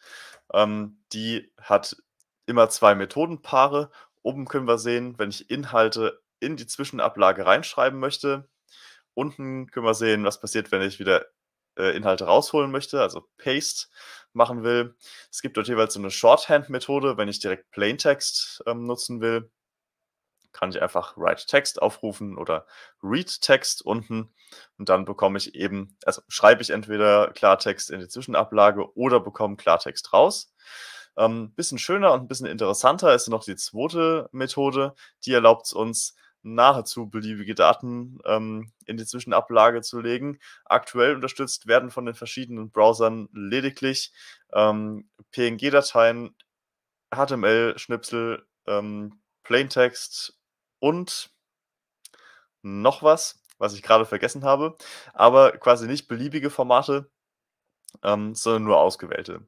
Ähm, die hat immer zwei Methodenpaare. Oben können wir sehen, wenn ich Inhalte in die Zwischenablage reinschreiben möchte, Unten können wir sehen, was passiert, wenn ich wieder äh, Inhalte rausholen möchte, also Paste machen will. Es gibt dort jeweils so eine Shorthand-Methode, wenn ich direkt Plaintext ähm, nutzen will. Kann ich einfach Write Text aufrufen oder Read Text unten und dann bekomme ich eben, also schreibe ich entweder Klartext in die Zwischenablage oder bekomme Klartext raus. Ein ähm, bisschen schöner und ein bisschen interessanter ist noch die zweite Methode, die erlaubt es uns, nahezu beliebige Daten ähm, in die Zwischenablage zu legen. Aktuell unterstützt werden von den verschiedenen Browsern lediglich ähm, PNG-Dateien, HTML-Schnipsel, ähm, Plaintext und noch was, was ich gerade vergessen habe, aber quasi nicht beliebige Formate, ähm, sondern nur ausgewählte.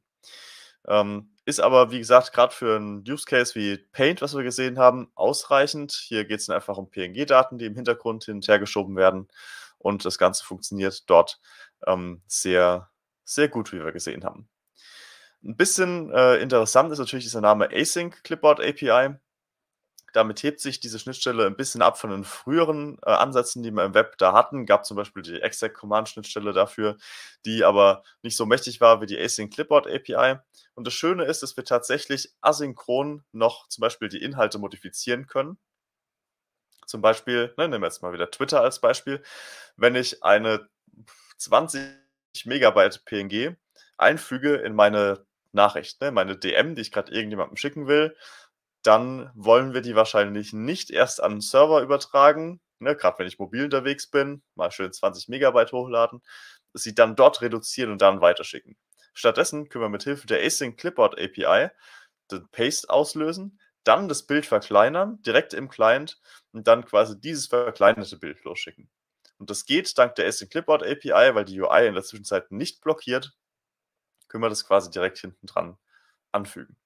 Ähm, ist aber, wie gesagt, gerade für einen Use Case wie Paint, was wir gesehen haben, ausreichend. Hier geht es einfach um PNG-Daten, die im Hintergrund hin und her geschoben werden. Und das Ganze funktioniert dort ähm, sehr, sehr gut, wie wir gesehen haben. Ein bisschen äh, interessant ist natürlich dieser Name Async Clipboard API. Damit hebt sich diese Schnittstelle ein bisschen ab von den früheren äh, Ansätzen, die wir im Web da hatten. Gab zum Beispiel die Exec-Command-Schnittstelle dafür, die aber nicht so mächtig war wie die Async Clipboard API. Und das Schöne ist, dass wir tatsächlich asynchron noch zum Beispiel die Inhalte modifizieren können. Zum Beispiel, ne, nehmen wir jetzt mal wieder Twitter als Beispiel. Wenn ich eine 20 Megabyte PNG einfüge in meine Nachricht, ne, meine DM, die ich gerade irgendjemandem schicken will, dann wollen wir die wahrscheinlich nicht erst an den Server übertragen, ne, gerade wenn ich mobil unterwegs bin, mal schön 20 Megabyte hochladen, sie dann dort reduzieren und dann weiterschicken. Stattdessen können wir mit Hilfe der Async Clipboard API den Paste auslösen, dann das Bild verkleinern, direkt im Client und dann quasi dieses verkleinerte Bild losschicken. Und das geht dank der Async Clipboard API, weil die UI in der Zwischenzeit nicht blockiert, können wir das quasi direkt hinten dran anfügen.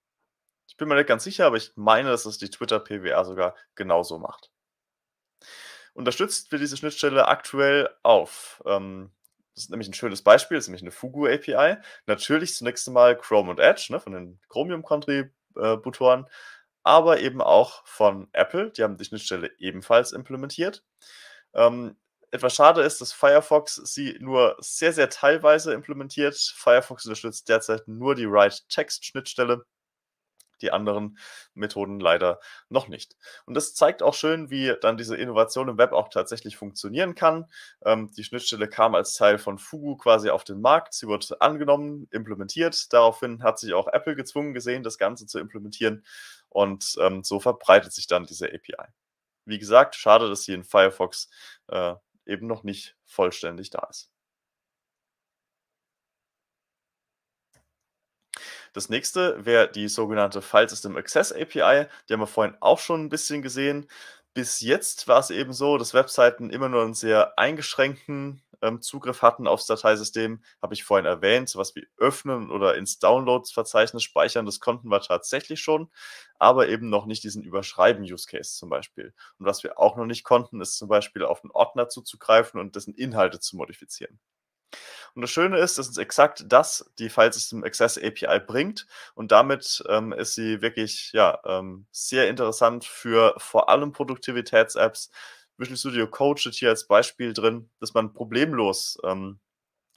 Ich bin mir nicht ganz sicher, aber ich meine, dass das die Twitter-PWA sogar genauso macht. Unterstützt wird diese Schnittstelle aktuell auf. Ähm, das ist nämlich ein schönes Beispiel, das ist nämlich eine Fugu API. Natürlich zunächst einmal Chrome und Edge ne, von den Chromium-Kontributoren, äh, aber eben auch von Apple. Die haben die Schnittstelle ebenfalls implementiert. Ähm, etwas schade ist, dass Firefox sie nur sehr, sehr teilweise implementiert. Firefox unterstützt derzeit nur die Write-Text-Schnittstelle die anderen Methoden leider noch nicht. Und das zeigt auch schön, wie dann diese Innovation im Web auch tatsächlich funktionieren kann. Ähm, die Schnittstelle kam als Teil von Fugu quasi auf den Markt. Sie wurde angenommen, implementiert. Daraufhin hat sich auch Apple gezwungen gesehen, das Ganze zu implementieren. Und ähm, so verbreitet sich dann diese API. Wie gesagt, schade, dass sie in Firefox äh, eben noch nicht vollständig da ist. Das nächste wäre die sogenannte File System Access API. Die haben wir vorhin auch schon ein bisschen gesehen. Bis jetzt war es eben so, dass Webseiten immer nur einen sehr eingeschränkten ähm, Zugriff hatten aufs Dateisystem. Habe ich vorhin erwähnt, sowas wie öffnen oder ins Downloads-Verzeichnis speichern, das konnten wir tatsächlich schon, aber eben noch nicht diesen Überschreiben-Use-Case zum Beispiel. Und was wir auch noch nicht konnten, ist zum Beispiel auf einen Ordner zuzugreifen und dessen Inhalte zu modifizieren. Und das Schöne ist, das ist exakt das, die File System Access API bringt. Und damit ähm, ist sie wirklich ja, ähm, sehr interessant für vor allem Produktivitäts-Apps. Visual Studio Code steht hier als Beispiel drin, dass man problemlos ähm,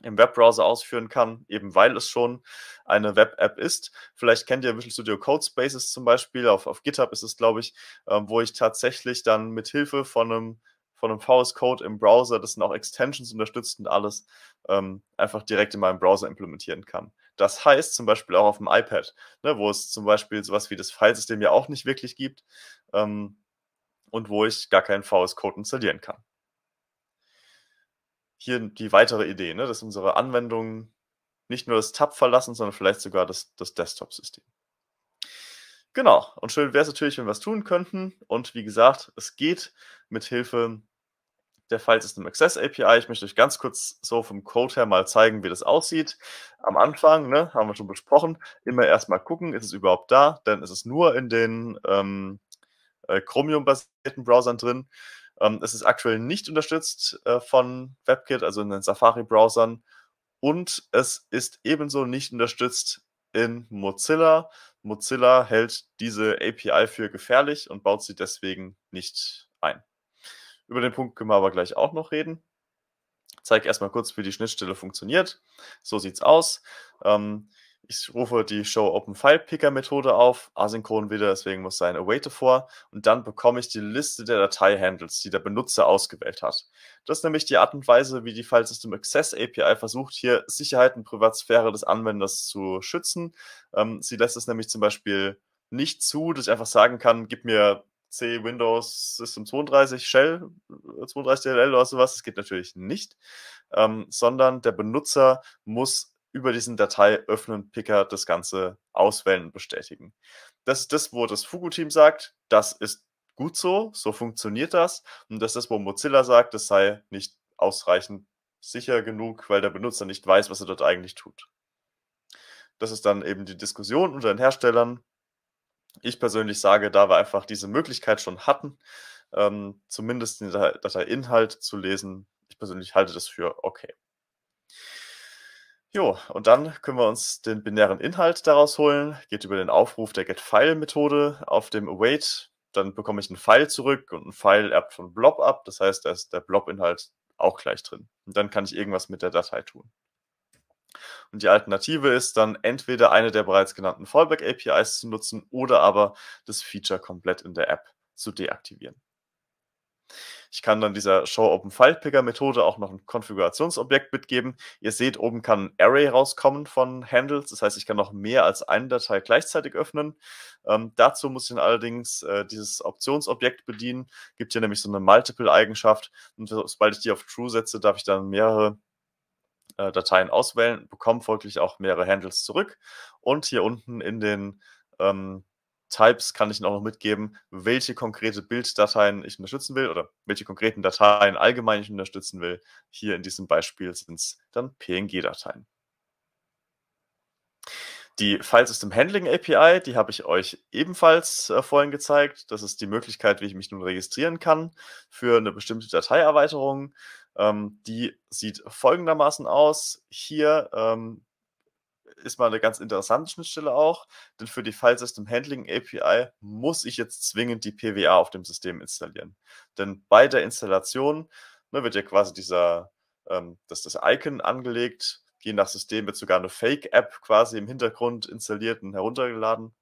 im Webbrowser ausführen kann, eben weil es schon eine Web-App ist. Vielleicht kennt ihr Visual Studio Code Spaces zum Beispiel, auf, auf GitHub ist es, glaube ich, äh, wo ich tatsächlich dann mit Hilfe von einem von einem VS-Code im Browser, das sind auch Extensions unterstützt und alles, ähm, einfach direkt in meinem Browser implementieren kann. Das heißt zum Beispiel auch auf dem iPad, ne, wo es zum Beispiel sowas wie das Filesystem ja auch nicht wirklich gibt ähm, und wo ich gar keinen VS-Code installieren kann. Hier die weitere Idee, ne, dass unsere Anwendungen nicht nur das Tab verlassen, sondern vielleicht sogar das, das Desktop-System. Genau, und schön wäre es natürlich, wenn wir es tun könnten. Und wie gesagt, es geht mit Hilfe der ist System Access API. Ich möchte euch ganz kurz so vom Code her mal zeigen, wie das aussieht. Am Anfang, ne, haben wir schon besprochen, immer erstmal gucken, ist es überhaupt da? denn es ist nur in den ähm, äh, Chromium-basierten Browsern drin. Ähm, es ist aktuell nicht unterstützt äh, von WebKit, also in den Safari-Browsern. Und es ist ebenso nicht unterstützt in Mozilla. Mozilla hält diese API für gefährlich und baut sie deswegen nicht ein. Über den Punkt können wir aber gleich auch noch reden. Ich zeige erstmal kurz, wie die Schnittstelle funktioniert. So sieht's aus. Ähm, ich rufe die Show Open File Picker Methode auf, asynchron wieder, deswegen muss sein Await vor. und dann bekomme ich die Liste der Dateihandles, die der Benutzer ausgewählt hat. Das ist nämlich die Art und Weise, wie die File System Access API versucht, hier Sicherheit und Privatsphäre des Anwenders zu schützen. Ähm, sie lässt es nämlich zum Beispiel nicht zu, dass ich einfach sagen kann, gib mir C Windows System 32 Shell, 32 äh, DLL oder sowas. Das geht natürlich nicht, ähm, sondern der Benutzer muss über diesen Datei öffnen Picker das Ganze auswählen und bestätigen. Das ist das, wo das Fugu-Team sagt, das ist gut so, so funktioniert das. Und das ist, das, wo Mozilla sagt, das sei nicht ausreichend sicher genug, weil der Benutzer nicht weiß, was er dort eigentlich tut. Das ist dann eben die Diskussion unter den Herstellern, ich persönlich sage, da wir einfach diese Möglichkeit schon hatten, ähm, zumindest den Dateiinhalt zu lesen, ich persönlich halte das für okay. Jo, und dann können wir uns den binären Inhalt daraus holen. Geht über den Aufruf der getFile-Methode auf dem await. Dann bekomme ich einen File zurück und ein File erbt von Blob ab. Das heißt, da ist der Blob-Inhalt auch gleich drin. Und dann kann ich irgendwas mit der Datei tun. Und die Alternative ist dann entweder eine der bereits genannten Fallback-APIs zu nutzen oder aber das Feature komplett in der App zu deaktivieren. Ich kann dann dieser Show Open File Picker Methode auch noch ein Konfigurationsobjekt mitgeben. Ihr seht, oben kann ein Array rauskommen von Handles. Das heißt, ich kann noch mehr als eine Datei gleichzeitig öffnen. Ähm, dazu muss ich dann allerdings äh, dieses Optionsobjekt bedienen. Gibt hier nämlich so eine Multiple Eigenschaft. Und sobald ich die auf True setze, darf ich dann mehrere äh, Dateien auswählen, bekomme folglich auch mehrere Handles zurück. Und hier unten in den ähm, Types kann ich Ihnen auch noch mitgeben, welche konkrete Bilddateien ich unterstützen will oder welche konkreten Dateien allgemein ich unterstützen will. Hier in diesem Beispiel sind es dann PNG-Dateien. Die File System Handling API, die habe ich euch ebenfalls äh, vorhin gezeigt. Das ist die Möglichkeit, wie ich mich nun registrieren kann für eine bestimmte Dateierweiterung. Ähm, die sieht folgendermaßen aus. Hier ähm, ist mal eine ganz interessante Schnittstelle auch, denn für die File System Handling API muss ich jetzt zwingend die PWA auf dem System installieren. Denn bei der Installation ne, wird ja quasi dieser, ähm, das, das Icon angelegt, je nach System wird sogar eine Fake-App quasi im Hintergrund installiert und heruntergeladen.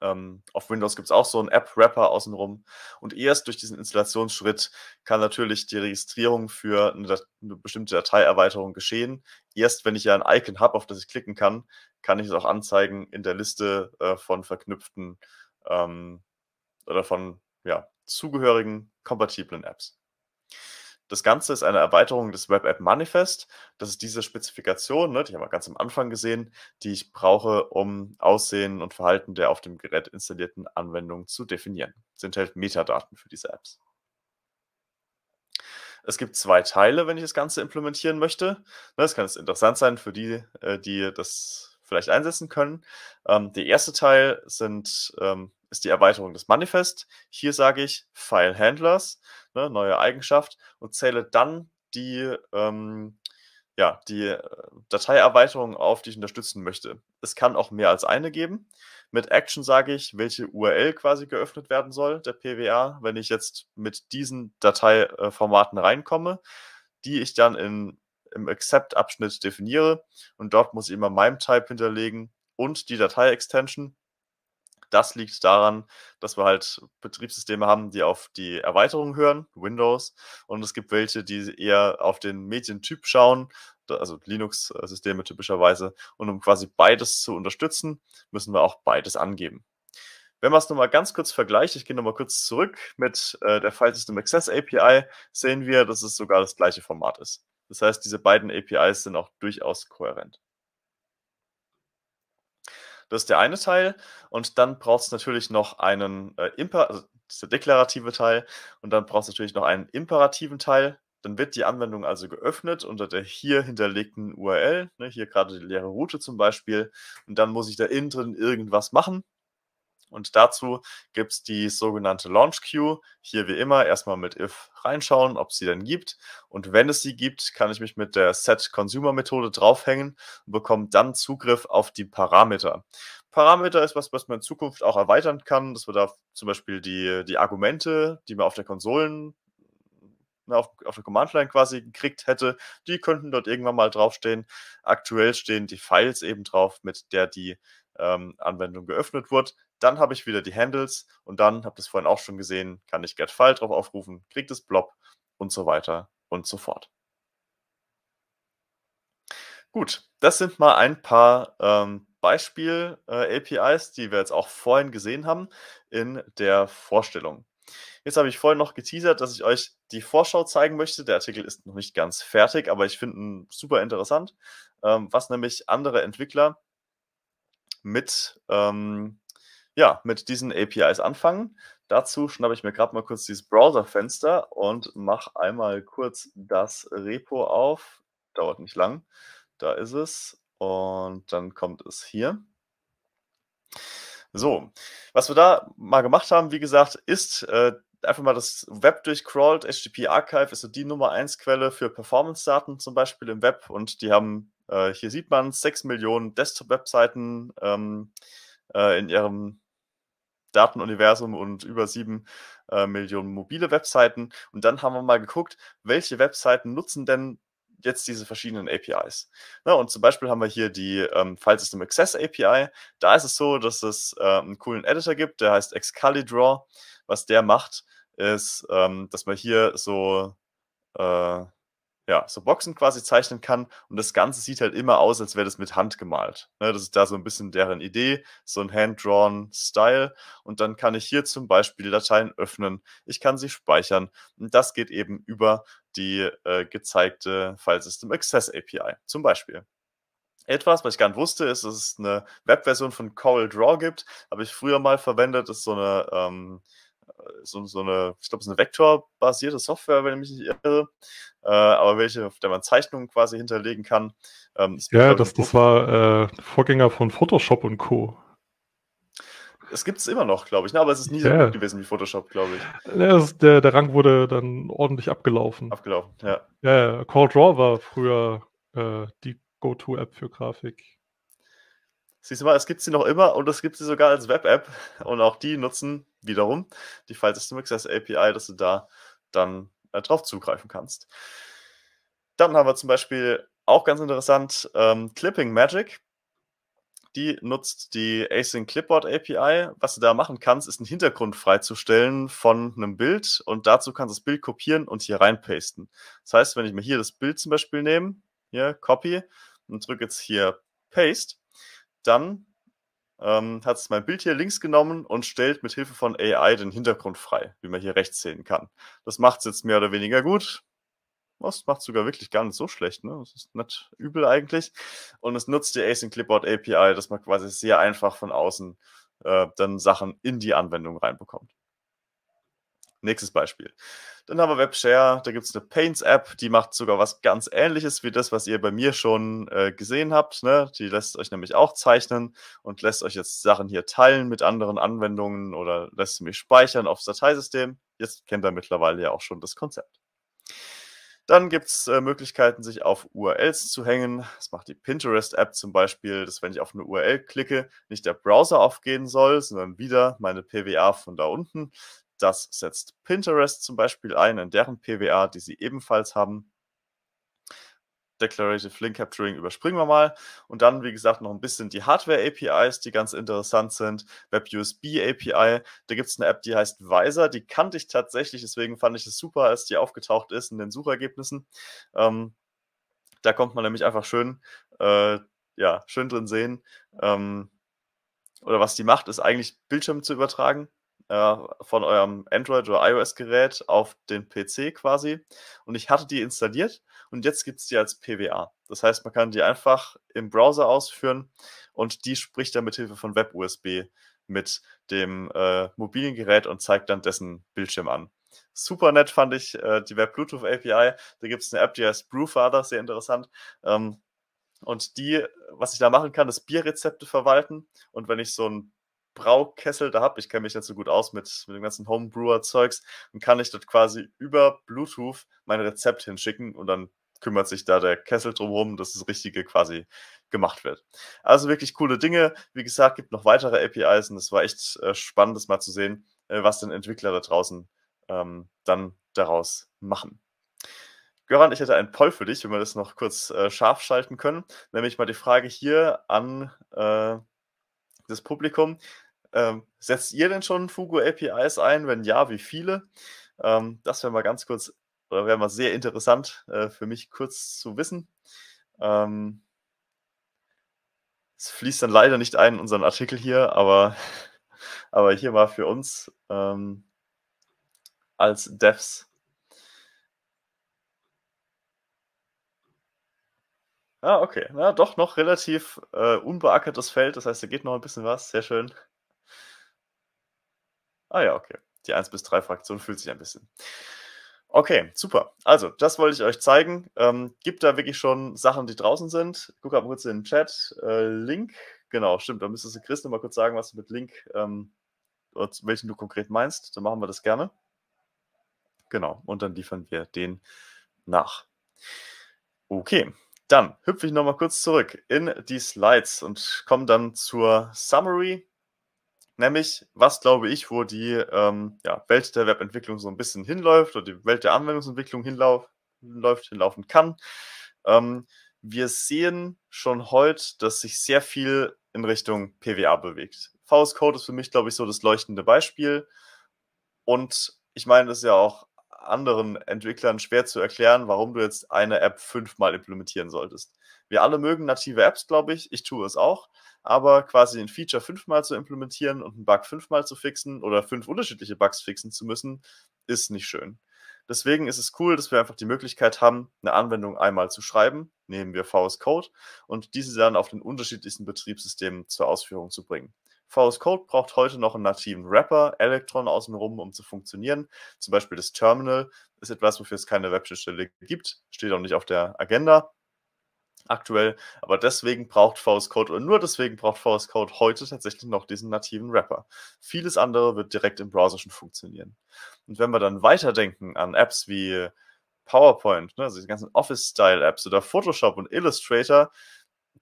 Ähm, auf Windows gibt es auch so einen App-Wrapper außenrum. Und erst durch diesen Installationsschritt kann natürlich die Registrierung für eine, eine bestimmte Dateierweiterung geschehen. Erst wenn ich ja ein Icon habe, auf das ich klicken kann, kann ich es auch anzeigen in der Liste äh, von verknüpften ähm, oder von ja, zugehörigen kompatiblen Apps. Das Ganze ist eine Erweiterung des Web App Manifest. Das ist diese Spezifikation, ne, die haben wir ganz am Anfang gesehen, die ich brauche, um Aussehen und Verhalten der auf dem Gerät installierten Anwendung zu definieren. Es enthält Metadaten für diese Apps. Es gibt zwei Teile, wenn ich das Ganze implementieren möchte. Das ne, kann jetzt interessant sein für die, äh, die das vielleicht einsetzen können. Ähm, der erste Teil sind ähm, ist die Erweiterung des Manifest. Hier sage ich File Handlers, ne, neue Eigenschaft, und zähle dann die, ähm, ja, die äh, Dateierweiterung auf, die ich unterstützen möchte. Es kann auch mehr als eine geben. Mit Action sage ich, welche URL quasi geöffnet werden soll, der PWA, wenn ich jetzt mit diesen Dateiformaten reinkomme, die ich dann in, im Accept-Abschnitt definiere. Und dort muss ich immer meinem Type hinterlegen und die Datei-Extension das liegt daran, dass wir halt Betriebssysteme haben, die auf die Erweiterung hören, Windows, und es gibt welche, die eher auf den Medientyp schauen, also Linux-Systeme typischerweise. Und um quasi beides zu unterstützen, müssen wir auch beides angeben. Wenn man es nochmal ganz kurz vergleicht, ich gehe nochmal kurz zurück mit äh, der File System Access API, sehen wir, dass es sogar das gleiche Format ist. Das heißt, diese beiden APIs sind auch durchaus kohärent. Das ist der eine Teil. Und dann braucht es natürlich noch einen äh, Imper also das ist der deklarative Teil. Und dann braucht es natürlich noch einen imperativen Teil. Dann wird die Anwendung also geöffnet unter der hier hinterlegten URL, ne, hier gerade die leere Route zum Beispiel. Und dann muss ich da innen drin irgendwas machen. Und dazu gibt es die sogenannte Launch Queue. Hier wie immer erstmal mit if reinschauen, ob sie denn gibt. Und wenn es sie gibt, kann ich mich mit der Set Consumer Methode draufhängen und bekomme dann Zugriff auf die Parameter. Parameter ist was, was man in Zukunft auch erweitern kann, dass wir da zum Beispiel die, die Argumente, die man auf der Konsolen, Ne, auf, auf der Command-Line quasi gekriegt hätte, die könnten dort irgendwann mal draufstehen. Aktuell stehen die Files eben drauf, mit der die ähm, Anwendung geöffnet wird. Dann habe ich wieder die Handles und dann, habe das vorhin auch schon gesehen, kann ich getFile drauf aufrufen, kriegt das Blob und so weiter und so fort. Gut, das sind mal ein paar ähm, Beispiel-APIs, äh, die wir jetzt auch vorhin gesehen haben in der Vorstellung. Jetzt habe ich vorhin noch geteasert, dass ich euch die Vorschau zeigen möchte. Der Artikel ist noch nicht ganz fertig, aber ich finde ihn super interessant, ähm, was nämlich andere Entwickler mit, ähm, ja, mit diesen APIs anfangen. Dazu schnappe ich mir gerade mal kurz dieses Browserfenster und mache einmal kurz das Repo auf. Dauert nicht lang. Da ist es. Und dann kommt es hier. So, was wir da mal gemacht haben, wie gesagt, ist äh, einfach mal das Web durchcrawlt. HTTP Archive ist so die Nummer 1 Quelle für Performance-Daten zum Beispiel im Web und die haben, äh, hier sieht man, 6 Millionen Desktop-Webseiten ähm, äh, in ihrem Datenuniversum und über 7 äh, Millionen mobile Webseiten. Und dann haben wir mal geguckt, welche Webseiten nutzen denn jetzt diese verschiedenen APIs. Ja, ne, und zum Beispiel haben wir hier die ähm, File System Access API. Da ist es so, dass es äh, einen coolen Editor gibt, der heißt Excalidraw. Was der macht, ist, ähm, dass man hier so äh, ja, so Boxen quasi zeichnen kann. Und das Ganze sieht halt immer aus, als wäre das mit Hand gemalt. Ne, das ist da so ein bisschen deren Idee, so ein hand-drawn Style. Und dann kann ich hier zum Beispiel Dateien öffnen. Ich kann sie speichern. Und das geht eben über die äh, gezeigte File System Access API zum Beispiel. Etwas, was ich gar nicht wusste, ist, dass es eine Webversion von Coral Draw gibt. Habe ich früher mal verwendet. Das ist so eine, ähm, äh, so, so, eine ich glaube, es ist eine vektorbasierte Software, wenn ich mich nicht irre. Äh, aber welche, auf der man Zeichnungen quasi hinterlegen kann. Ähm, ja, das, das war äh, Vorgänger von Photoshop und Co. Es gibt es immer noch, glaube ich, ne? aber es ist nie so gut gewesen wie Photoshop, glaube ich. Ja, ist, der, der Rang wurde dann ordentlich abgelaufen. Abgelaufen, ja. Ja, Core Draw war früher äh, die Go-To-App für Grafik. Siehst du mal, es gibt sie noch immer und es gibt sie sogar als Web-App <laughs> und auch die nutzen wiederum die File System Access API, dass du da dann äh, drauf zugreifen kannst. Dann haben wir zum Beispiel auch ganz interessant ähm, Clipping Magic die nutzt die Async Clipboard API. Was du da machen kannst, ist einen Hintergrund freizustellen von einem Bild und dazu kannst du das Bild kopieren und hier reinpasten. Das heißt, wenn ich mir hier das Bild zum Beispiel nehme, hier Copy und drücke jetzt hier Paste, dann ähm, hat es mein Bild hier links genommen und stellt mit Hilfe von AI den Hintergrund frei, wie man hier rechts sehen kann. Das macht es jetzt mehr oder weniger gut. Ost macht sogar wirklich gar nicht so schlecht, ne? Das ist nicht übel eigentlich. Und es nutzt die Async Clipboard API, dass man quasi sehr einfach von außen äh, dann Sachen in die Anwendung reinbekommt. Nächstes Beispiel. Dann haben wir WebShare, da gibt es eine Paints-App, die macht sogar was ganz ähnliches wie das, was ihr bei mir schon äh, gesehen habt. Ne? Die lässt euch nämlich auch zeichnen und lässt euch jetzt Sachen hier teilen mit anderen Anwendungen oder lässt sie mich speichern aufs Dateisystem. Jetzt kennt ihr mittlerweile ja auch schon das Konzept. Dann gibt es äh, Möglichkeiten, sich auf URLs zu hängen. Das macht die Pinterest-App zum Beispiel, dass wenn ich auf eine URL klicke, nicht der Browser aufgehen soll, sondern wieder meine PWA von da unten. Das setzt Pinterest zum Beispiel ein in deren PWA, die sie ebenfalls haben. Declarative Link Capturing überspringen wir mal. Und dann, wie gesagt, noch ein bisschen die Hardware-APIs, die ganz interessant sind. WebUSB-API, da gibt es eine App, die heißt Weiser. Die kannte ich tatsächlich, deswegen fand ich es super, als die aufgetaucht ist in den Suchergebnissen. Ähm, da kommt man nämlich einfach schön, äh, ja, schön drin sehen. Ähm, oder was die macht, ist eigentlich Bildschirm zu übertragen äh, von eurem Android- oder iOS-Gerät auf den PC quasi. Und ich hatte die installiert und jetzt gibt es die als PWA. Das heißt, man kann die einfach im Browser ausführen und die spricht dann mit Hilfe von Web-USB mit dem äh, mobilen Gerät und zeigt dann dessen Bildschirm an. Super nett fand ich äh, die Web Bluetooth API. Da gibt es eine App, die heißt Brewfather, sehr interessant. Ähm, und die, was ich da machen kann, ist Bierrezepte verwalten. Und wenn ich so ein Braukessel da habe. Ich kenne mich nicht so gut aus mit, mit dem ganzen Homebrewer-Zeugs und kann ich dort quasi über Bluetooth mein Rezept hinschicken und dann kümmert sich da der Kessel drumherum, dass das Richtige quasi gemacht wird. Also wirklich coole Dinge. Wie gesagt, gibt noch weitere APIs und es war echt äh, spannend, das mal zu sehen, äh, was denn Entwickler da draußen ähm, dann daraus machen. Göran, ich hätte einen Poll für dich, wenn wir das noch kurz äh, scharf schalten können. Nämlich mal die Frage hier an äh, das Publikum. Ähm, setzt ihr denn schon Fugo APIs ein? Wenn ja, wie viele? Ähm, das wäre mal ganz kurz, oder wäre mal sehr interessant äh, für mich kurz zu wissen. Ähm, es fließt dann leider nicht ein in unseren Artikel hier, aber, <laughs> aber hier mal für uns ähm, als Devs. Ah, okay. Na, doch noch relativ äh, unbeackertes Feld. Das heißt, da geht noch ein bisschen was. Sehr schön. Ah ja, okay. Die 1 bis 3 Fraktion fühlt sich ein bisschen. Okay, super. Also, das wollte ich euch zeigen. Ähm, gibt da wirklich schon Sachen, die draußen sind? Guck mal kurz in den Chat. Äh, Link, genau, stimmt. Da müsstest du Chris mal kurz sagen, was du mit Link, ähm, welchen du konkret meinst. Dann machen wir das gerne. Genau, und dann liefern wir den nach. Okay, dann hüpfe ich nochmal kurz zurück in die Slides und komme dann zur Summary nämlich was glaube ich, wo die ähm, ja, Welt der Webentwicklung so ein bisschen hinläuft oder die Welt der Anwendungsentwicklung hinläuft, hinlaufen kann. Ähm, wir sehen schon heute, dass sich sehr viel in Richtung PWA bewegt. VS Code ist für mich, glaube ich, so das leuchtende Beispiel. Und ich meine, es ist ja auch anderen Entwicklern schwer zu erklären, warum du jetzt eine App fünfmal implementieren solltest. Wir alle mögen native Apps, glaube ich. Ich tue es auch. Aber quasi ein Feature fünfmal zu implementieren und einen Bug fünfmal zu fixen oder fünf unterschiedliche Bugs fixen zu müssen, ist nicht schön. Deswegen ist es cool, dass wir einfach die Möglichkeit haben, eine Anwendung einmal zu schreiben, nehmen wir VS Code, und diese dann auf den unterschiedlichsten Betriebssystemen zur Ausführung zu bringen. VS Code braucht heute noch einen nativen Wrapper, Electron außenrum, um zu funktionieren. Zum Beispiel das Terminal ist etwas, wofür es keine Webschnittstelle gibt, steht auch nicht auf der Agenda aktuell. Aber deswegen braucht VS Code und nur deswegen braucht VS Code heute tatsächlich noch diesen nativen Wrapper. Vieles andere wird direkt im Browser schon funktionieren. Und wenn wir dann weiterdenken an Apps wie PowerPoint, ne, also die ganzen Office-Style-Apps oder Photoshop und Illustrator,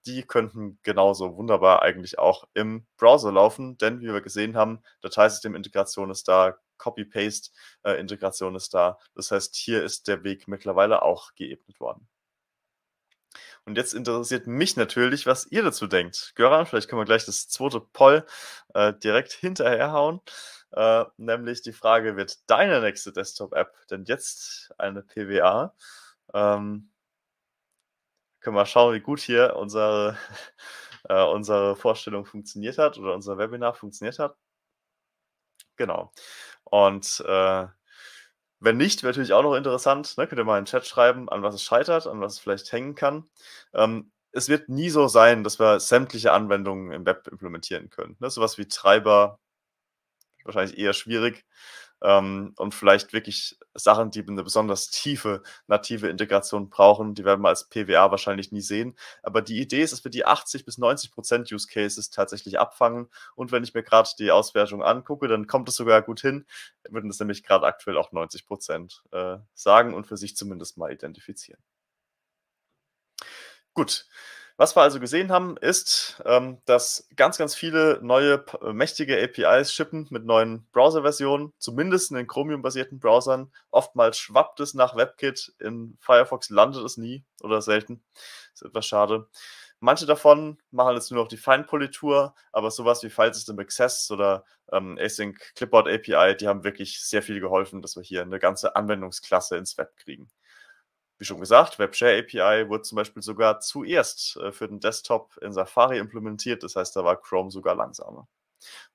die könnten genauso wunderbar eigentlich auch im Browser laufen, denn wie wir gesehen haben, Dateisystem-Integration ist da, Copy-Paste-Integration äh, ist da. Das heißt, hier ist der Weg mittlerweile auch geebnet worden. Und jetzt interessiert mich natürlich, was ihr dazu denkt. Göran, vielleicht können wir gleich das zweite Poll äh, direkt hinterherhauen. Äh, nämlich die Frage, wird deine nächste Desktop-App denn jetzt eine PWA? Ähm, können wir schauen, wie gut hier unsere, <laughs> äh, unsere Vorstellung funktioniert hat oder unser Webinar funktioniert hat. Genau. Und äh, wenn nicht, wäre natürlich auch noch interessant. Ne? Könnt ihr mal in den Chat schreiben, an was es scheitert, an was es vielleicht hängen kann. Ähm, es wird nie so sein, dass wir sämtliche Anwendungen im Web implementieren können. Ne? Sowas wie Treiber, wahrscheinlich eher schwierig ähm, und vielleicht wirklich Sachen, die eine besonders tiefe native Integration brauchen, die werden wir als PWA wahrscheinlich nie sehen. Aber die Idee ist, dass wir die 80 bis 90 Prozent Use Cases tatsächlich abfangen. Und wenn ich mir gerade die Auswertung angucke, dann kommt es sogar gut hin. Wir würden das nämlich gerade aktuell auch 90 Prozent äh, sagen und für sich zumindest mal identifizieren. Gut. Was wir also gesehen haben, ist, ähm, dass ganz, ganz viele neue äh, mächtige APIs shippen mit neuen Browser-Versionen, zumindest in den Chromium-basierten Browsern. Oftmals schwappt es nach WebKit, in Firefox landet es nie oder selten. Ist etwas schade. Manche davon machen jetzt nur noch die Feinpolitur, aber sowas wie File System Access oder ähm, Async Clipboard API, die haben wirklich sehr viel geholfen, dass wir hier eine ganze Anwendungsklasse ins Web kriegen wie schon gesagt, WebShare API wurde zum Beispiel sogar zuerst äh, für den Desktop in Safari implementiert. Das heißt, da war Chrome sogar langsamer.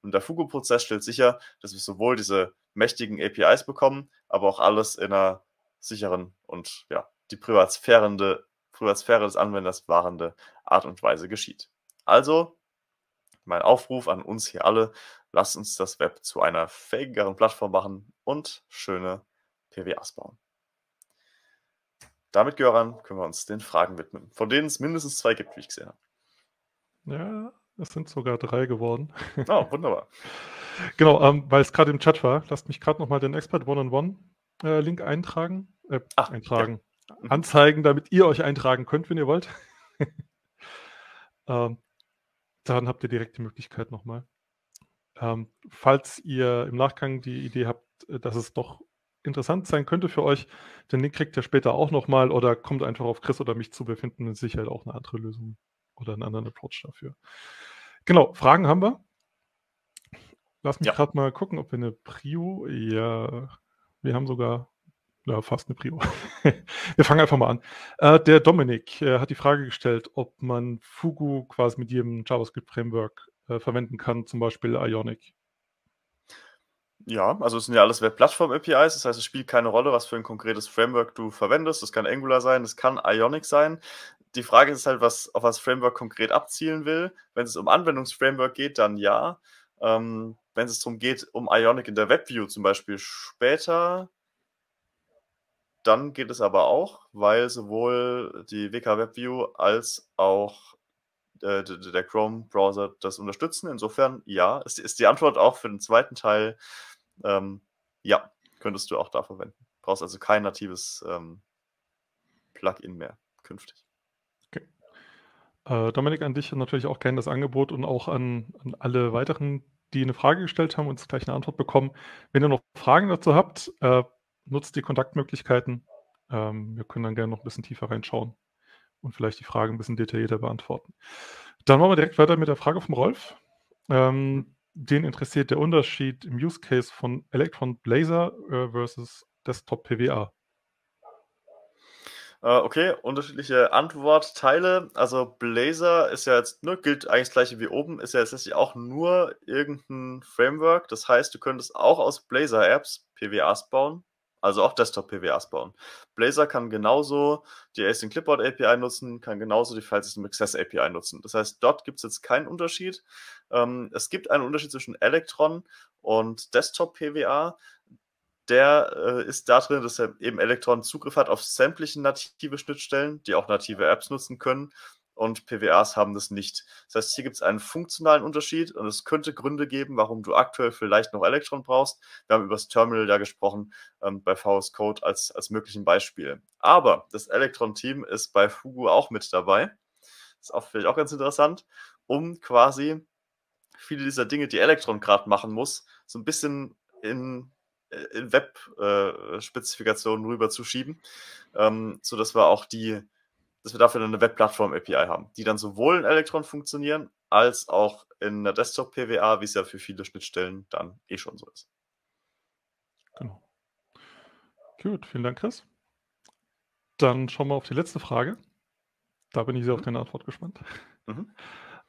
Und der Fugo-Prozess stellt sicher, dass wir sowohl diese mächtigen APIs bekommen, aber auch alles in einer sicheren und ja, die Privatsphäre des Anwenders wahrende Art und Weise geschieht. Also, mein Aufruf an uns hier alle, lasst uns das Web zu einer fähigeren Plattform machen und schöne PWAs bauen damit, Göran, können wir uns den Fragen widmen, von denen es mindestens zwei gibt, wie ich gesehen habe. Ja, es sind sogar drei geworden. <laughs> Oh, wunderbar. genau, ähm, weil es gerade im Chat war, lasst mich gerade nochmal den Expert One-on-One-Link äh, eintragen. Äh, Ach, eintragen. Ja. Mhm. Anzeigen, damit ihr euch eintragen könnt, wenn ihr wollt. <laughs> ähm, dann habt ihr direkt die Möglichkeit nochmal. Ähm, falls ihr im Nachgang die Idee habt, äh, dass es doch interessant sein könnte für euch. Den Link kriegt ihr später auch nochmal oder kommt einfach auf Chris oder mich zu. Wir finden mit Sicherheit auch eine andere Lösung oder einen anderen Approach dafür. Genau, Fragen haben wir. Lass mich ja. gerade mal gucken, ob wir eine Prio. Ja, wir haben sogar ja, fast eine Prio. <laughs> wir fangen einfach mal an. Äh, der Dominik äh, hat die Frage gestellt, ob man Fugu quasi mit jedem JavaScript-Framework äh, verwenden kann, zum Beispiel Ionic. Ja, also es sind ja alles Web-Plattform-APIs, das heißt, es spielt keine Rolle, was für ein konkretes Framework du verwendest. Das kann Angular sein, das kann Ionic sein. Die Frage ist halt, was, auf was Framework konkret abzielen will. Wenn es um Anwendungsframework geht, dann ja. Ähm, wenn es darum geht, um Ionic in der WebView zum Beispiel später, dann geht es aber auch, weil sowohl die WK WebView als auch äh, der Chrome-Browser das unterstützen. Insofern, ja, ist, ist die Antwort auch für den zweiten Teil ähm, ja, könntest du auch da verwenden. Brauchst also kein natives ähm, Plugin mehr künftig. Okay. Äh, Dominik, an dich natürlich auch gerne das Angebot und auch an, an alle weiteren, die eine Frage gestellt haben und jetzt gleich eine Antwort bekommen. Wenn ihr noch Fragen dazu habt, äh, nutzt die Kontaktmöglichkeiten. Ähm, wir können dann gerne noch ein bisschen tiefer reinschauen und vielleicht die Fragen ein bisschen detaillierter beantworten. Dann machen wir direkt weiter mit der Frage vom Rolf. Ähm, den interessiert der Unterschied im Use Case von Electron Blazer äh, versus Desktop PWA. Äh, okay, unterschiedliche Antwortteile. Also Blazor ist ja jetzt nur, ne, gilt eigentlich das gleiche wie oben, ist ja letztlich auch nur irgendein Framework. Das heißt, du könntest auch aus Blazor-Apps PWAs bauen also auch Desktop-PWAs bauen. Blazor kann genauso die Async Clipboard API nutzen, kann genauso die File System Access API nutzen. Das heißt, dort gibt es jetzt keinen Unterschied. Ähm, es gibt einen Unterschied zwischen Electron und Desktop-PWA. Der äh, ist da drin, dass er eben Electron Zugriff hat auf sämtliche native Schnittstellen, die auch native Apps nutzen können und PWAs haben das nicht. Das heißt, hier gibt es einen funktionalen Unterschied und es könnte Gründe geben, warum du aktuell vielleicht noch Electron brauchst. Wir haben über das Terminal ja gesprochen ähm, bei VS Code als, als möglichen Beispiel. Aber das Electron-Team ist bei Fugu auch mit dabei. Das ist auch, vielleicht auch ganz interessant, um quasi viele dieser Dinge, die Electron gerade machen muss, so ein bisschen in äh, in Web-Spezifikationen äh, rüberzuschieben, ähm, sodass wir auch die dass wir dafür dann eine Webplattform-API haben, die dann sowohl in Electron funktionieren, als auch in einer Desktop-PWA, wie es ja für viele Schnittstellen dann eh schon so ist. Genau. Gut, vielen Dank, Chris. Dann schauen wir auf die letzte Frage. Da bin ich sehr auf mhm. deine Antwort gespannt. Mhm. <laughs>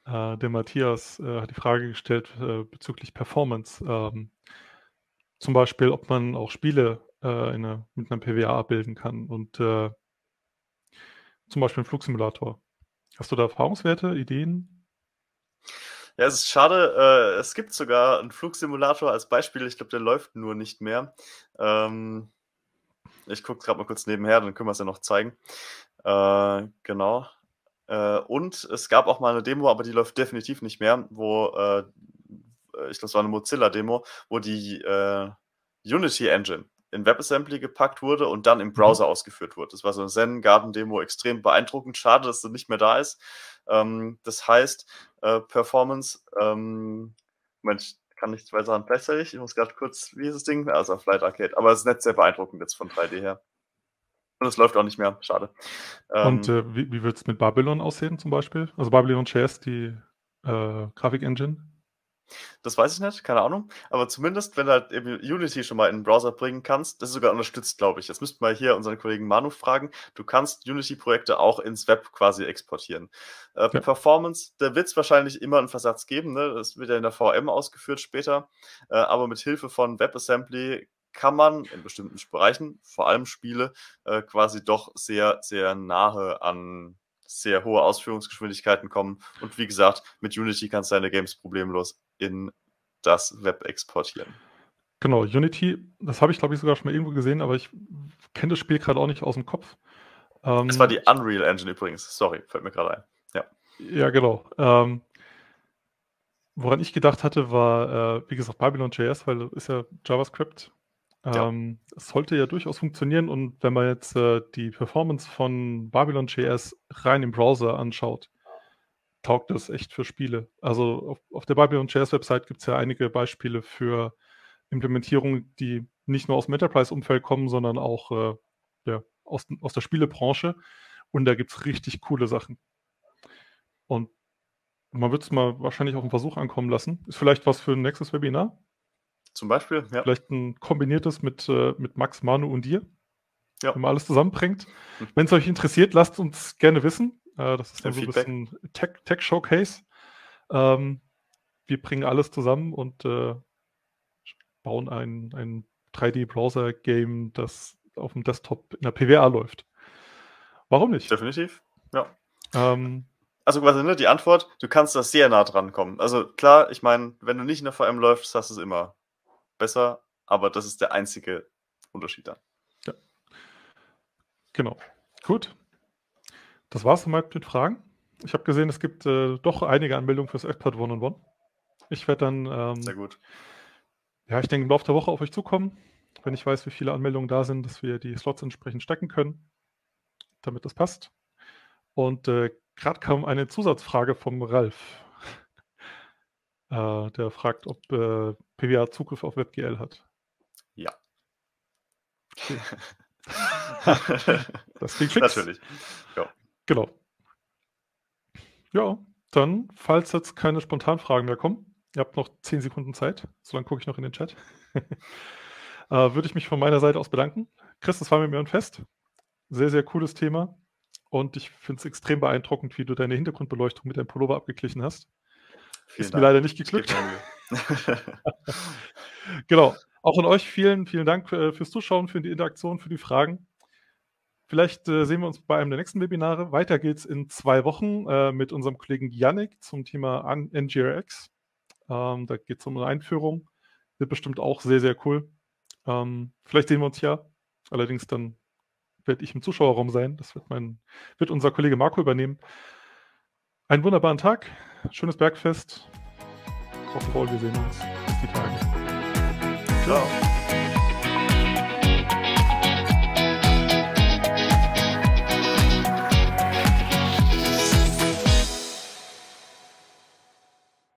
Äh, der Matthias äh, hat die Frage gestellt äh, bezüglich Performance. Ähm, zum Beispiel, ob man auch Spiele äh, eine, mit einer PWA abbilden kann. Und äh, zum Beispiel einen Flugsimulator. Hast du da Erfahrungswerte, Ideen? Ja, es ist schade. Äh, es gibt sogar einen Flugsimulator als Beispiel. Ich glaube, der läuft nur nicht mehr. Ähm, ich gucke gerade mal kurz nebenher, dann können wir es ja noch zeigen. Äh, genau. Äh, und es gab auch mal eine Demo, aber die läuft definitiv nicht mehr, wo, äh, ich glaube, es war eine Mozilla-Demo, wo die äh, Unity Engine in WebAssembly gepackt wurde und dann im mhm. Browser mhm. ausgeführt wurde. Das war so eine Zen-Garden-Demo extrem beeindruckend. Schade, dass sie nicht mehr da ist. Ähm, das heißt, äh, Performance, ähm, Mensch, kann nicht zwei Sachen gleichzeitig. Ich muss gerade kurz, wie ist das Ding? Also Flight Arcade. Aber es ist nicht sehr beeindruckend jetzt von 3D her. Und es läuft auch nicht mehr. Schade. Und ähm, äh, wie, wie wird es mit Babylon aussehen zum Beispiel? Also Babylon JS, die äh, Grafik-Engine? Das weiß ich nicht, keine Ahnung. Aber zumindest, wenn du halt eben Unity schon mal in den Browser bringen kannst, das ist sogar unterstützt, glaube ich. Jetzt müssten wir hier unseren Kollegen Manu fragen. Du kannst Unity-Projekte auch ins Web quasi exportieren. Äh, ja. Performance, da wird es wahrscheinlich immer einen Versatz geben. Ne? Das wird ja in der VM ausgeführt später. Äh, aber mit Hilfe von WebAssembly kann man in bestimmten Bereichen, vor allem Spiele, äh, quasi doch sehr, sehr nahe an sehr hohe Ausführungsgeschwindigkeiten kommen. Und wie gesagt, mit Unity kannst du deine Games problemlos in das Web exportieren. Genau, Unity, das habe ich glaube ich sogar schon mal irgendwo gesehen, aber ich kenne das Spiel gerade auch nicht aus dem Kopf. Ähm, es war die Unreal Engine übrigens, sorry, fällt mir gerade ein. Ja, ja genau. Ähm, woran ich gedacht hatte, war, äh, wie gesagt, Babylon.js, weil das ist ja JavaScript. Ähm, ja. Es sollte ja durchaus funktionieren und wenn man jetzt äh, die Performance von Babylon.js rein im Browser anschaut, taugt das echt für Spiele. Also auf, auf der Bible und JS Website gibt es ja einige Beispiele für Implementierungen, die nicht nur aus dem Enterprise-Umfeld kommen, sondern auch äh, ja, aus, aus der Spielebranche. Und da gibt es richtig coole Sachen. Und man wird es mal wahrscheinlich auf einen Versuch ankommen lassen. Ist vielleicht was für ein nächstes Webinar? Zum Beispiel, ja. Vielleicht ein kombiniertes mit, äh, mit Max, Manu und dir. Ja. Wenn man alles zusammenbringt. Mhm. Wenn es euch interessiert, lasst uns gerne wissen. Äh, das ist dann so ein bisschen Tech-Showcase. ähm, wir bringen alles zusammen und äh, bauen ein, ein 3D-Browser-Game, das auf dem Desktop in der PWA läuft. Warum nicht? Definitiv, ja. Ähm, also quasi ne, die Antwort, du kannst da sehr nah dran kommen. Also klar, ich meine, wenn du nicht in der VM läufst, hast du es immer besser, aber das ist der einzige Unterschied dann. Ja. Genau. Gut. Das war es soweit mit Fragen. Ich habe gesehen, es gibt äh, doch einige Anmeldungen fürs Expert One-on-One. Ich werde dann. Ähm, Sehr gut. Ja, ich denke, im Laufe der Woche auf euch zukommen, wenn ich weiß, wie viele Anmeldungen da sind, dass wir die Slots entsprechend stecken können, damit das passt. Und äh, gerade kam eine Zusatzfrage vom Ralf. <laughs> äh, der fragt, ob äh, PWA Zugriff auf WebGL hat. Ja. Okay. <laughs> das klingt fix. Natürlich. Ja. Genau. Ja, dann, falls jetzt keine spontanen Fragen mehr kommen, ihr habt noch zehn Sekunden Zeit, solange gucke ich noch in den Chat, <laughs> äh, würde ich mich von meiner Seite aus bedanken. Chris, das war mit mir ein Fest. Sehr, sehr cooles Thema. Und ich finde es extrem beeindruckend, wie du deine Hintergrundbeleuchtung mit deinem Pullover abgeglichen hast. Vielen Ist Dank. mir leider nicht geglückt. <laughs> <laughs> genau. Auch an euch vielen, vielen Dank äh, fürs Zuschauen, für die Interaktion, für die Fragen. Vielleicht äh, sehen wir uns bei einem der nächsten Webinare. Weiter geht's in zwei Wochen äh, mit unserem Kollegen Yannick zum Thema NGRX. Ähm, da geht es um eine Einführung. Wird bestimmt auch sehr, sehr cool. Ähm, vielleicht sehen wir uns ja. Allerdings dann werde ich im Zuschauerraum sein. Das wird, mein, wird unser Kollege Marco übernehmen. Einen wunderbaren Tag, schönes Bergfest. Rock'n'Roll, wir sehen uns. Bis die Tage. Ciao.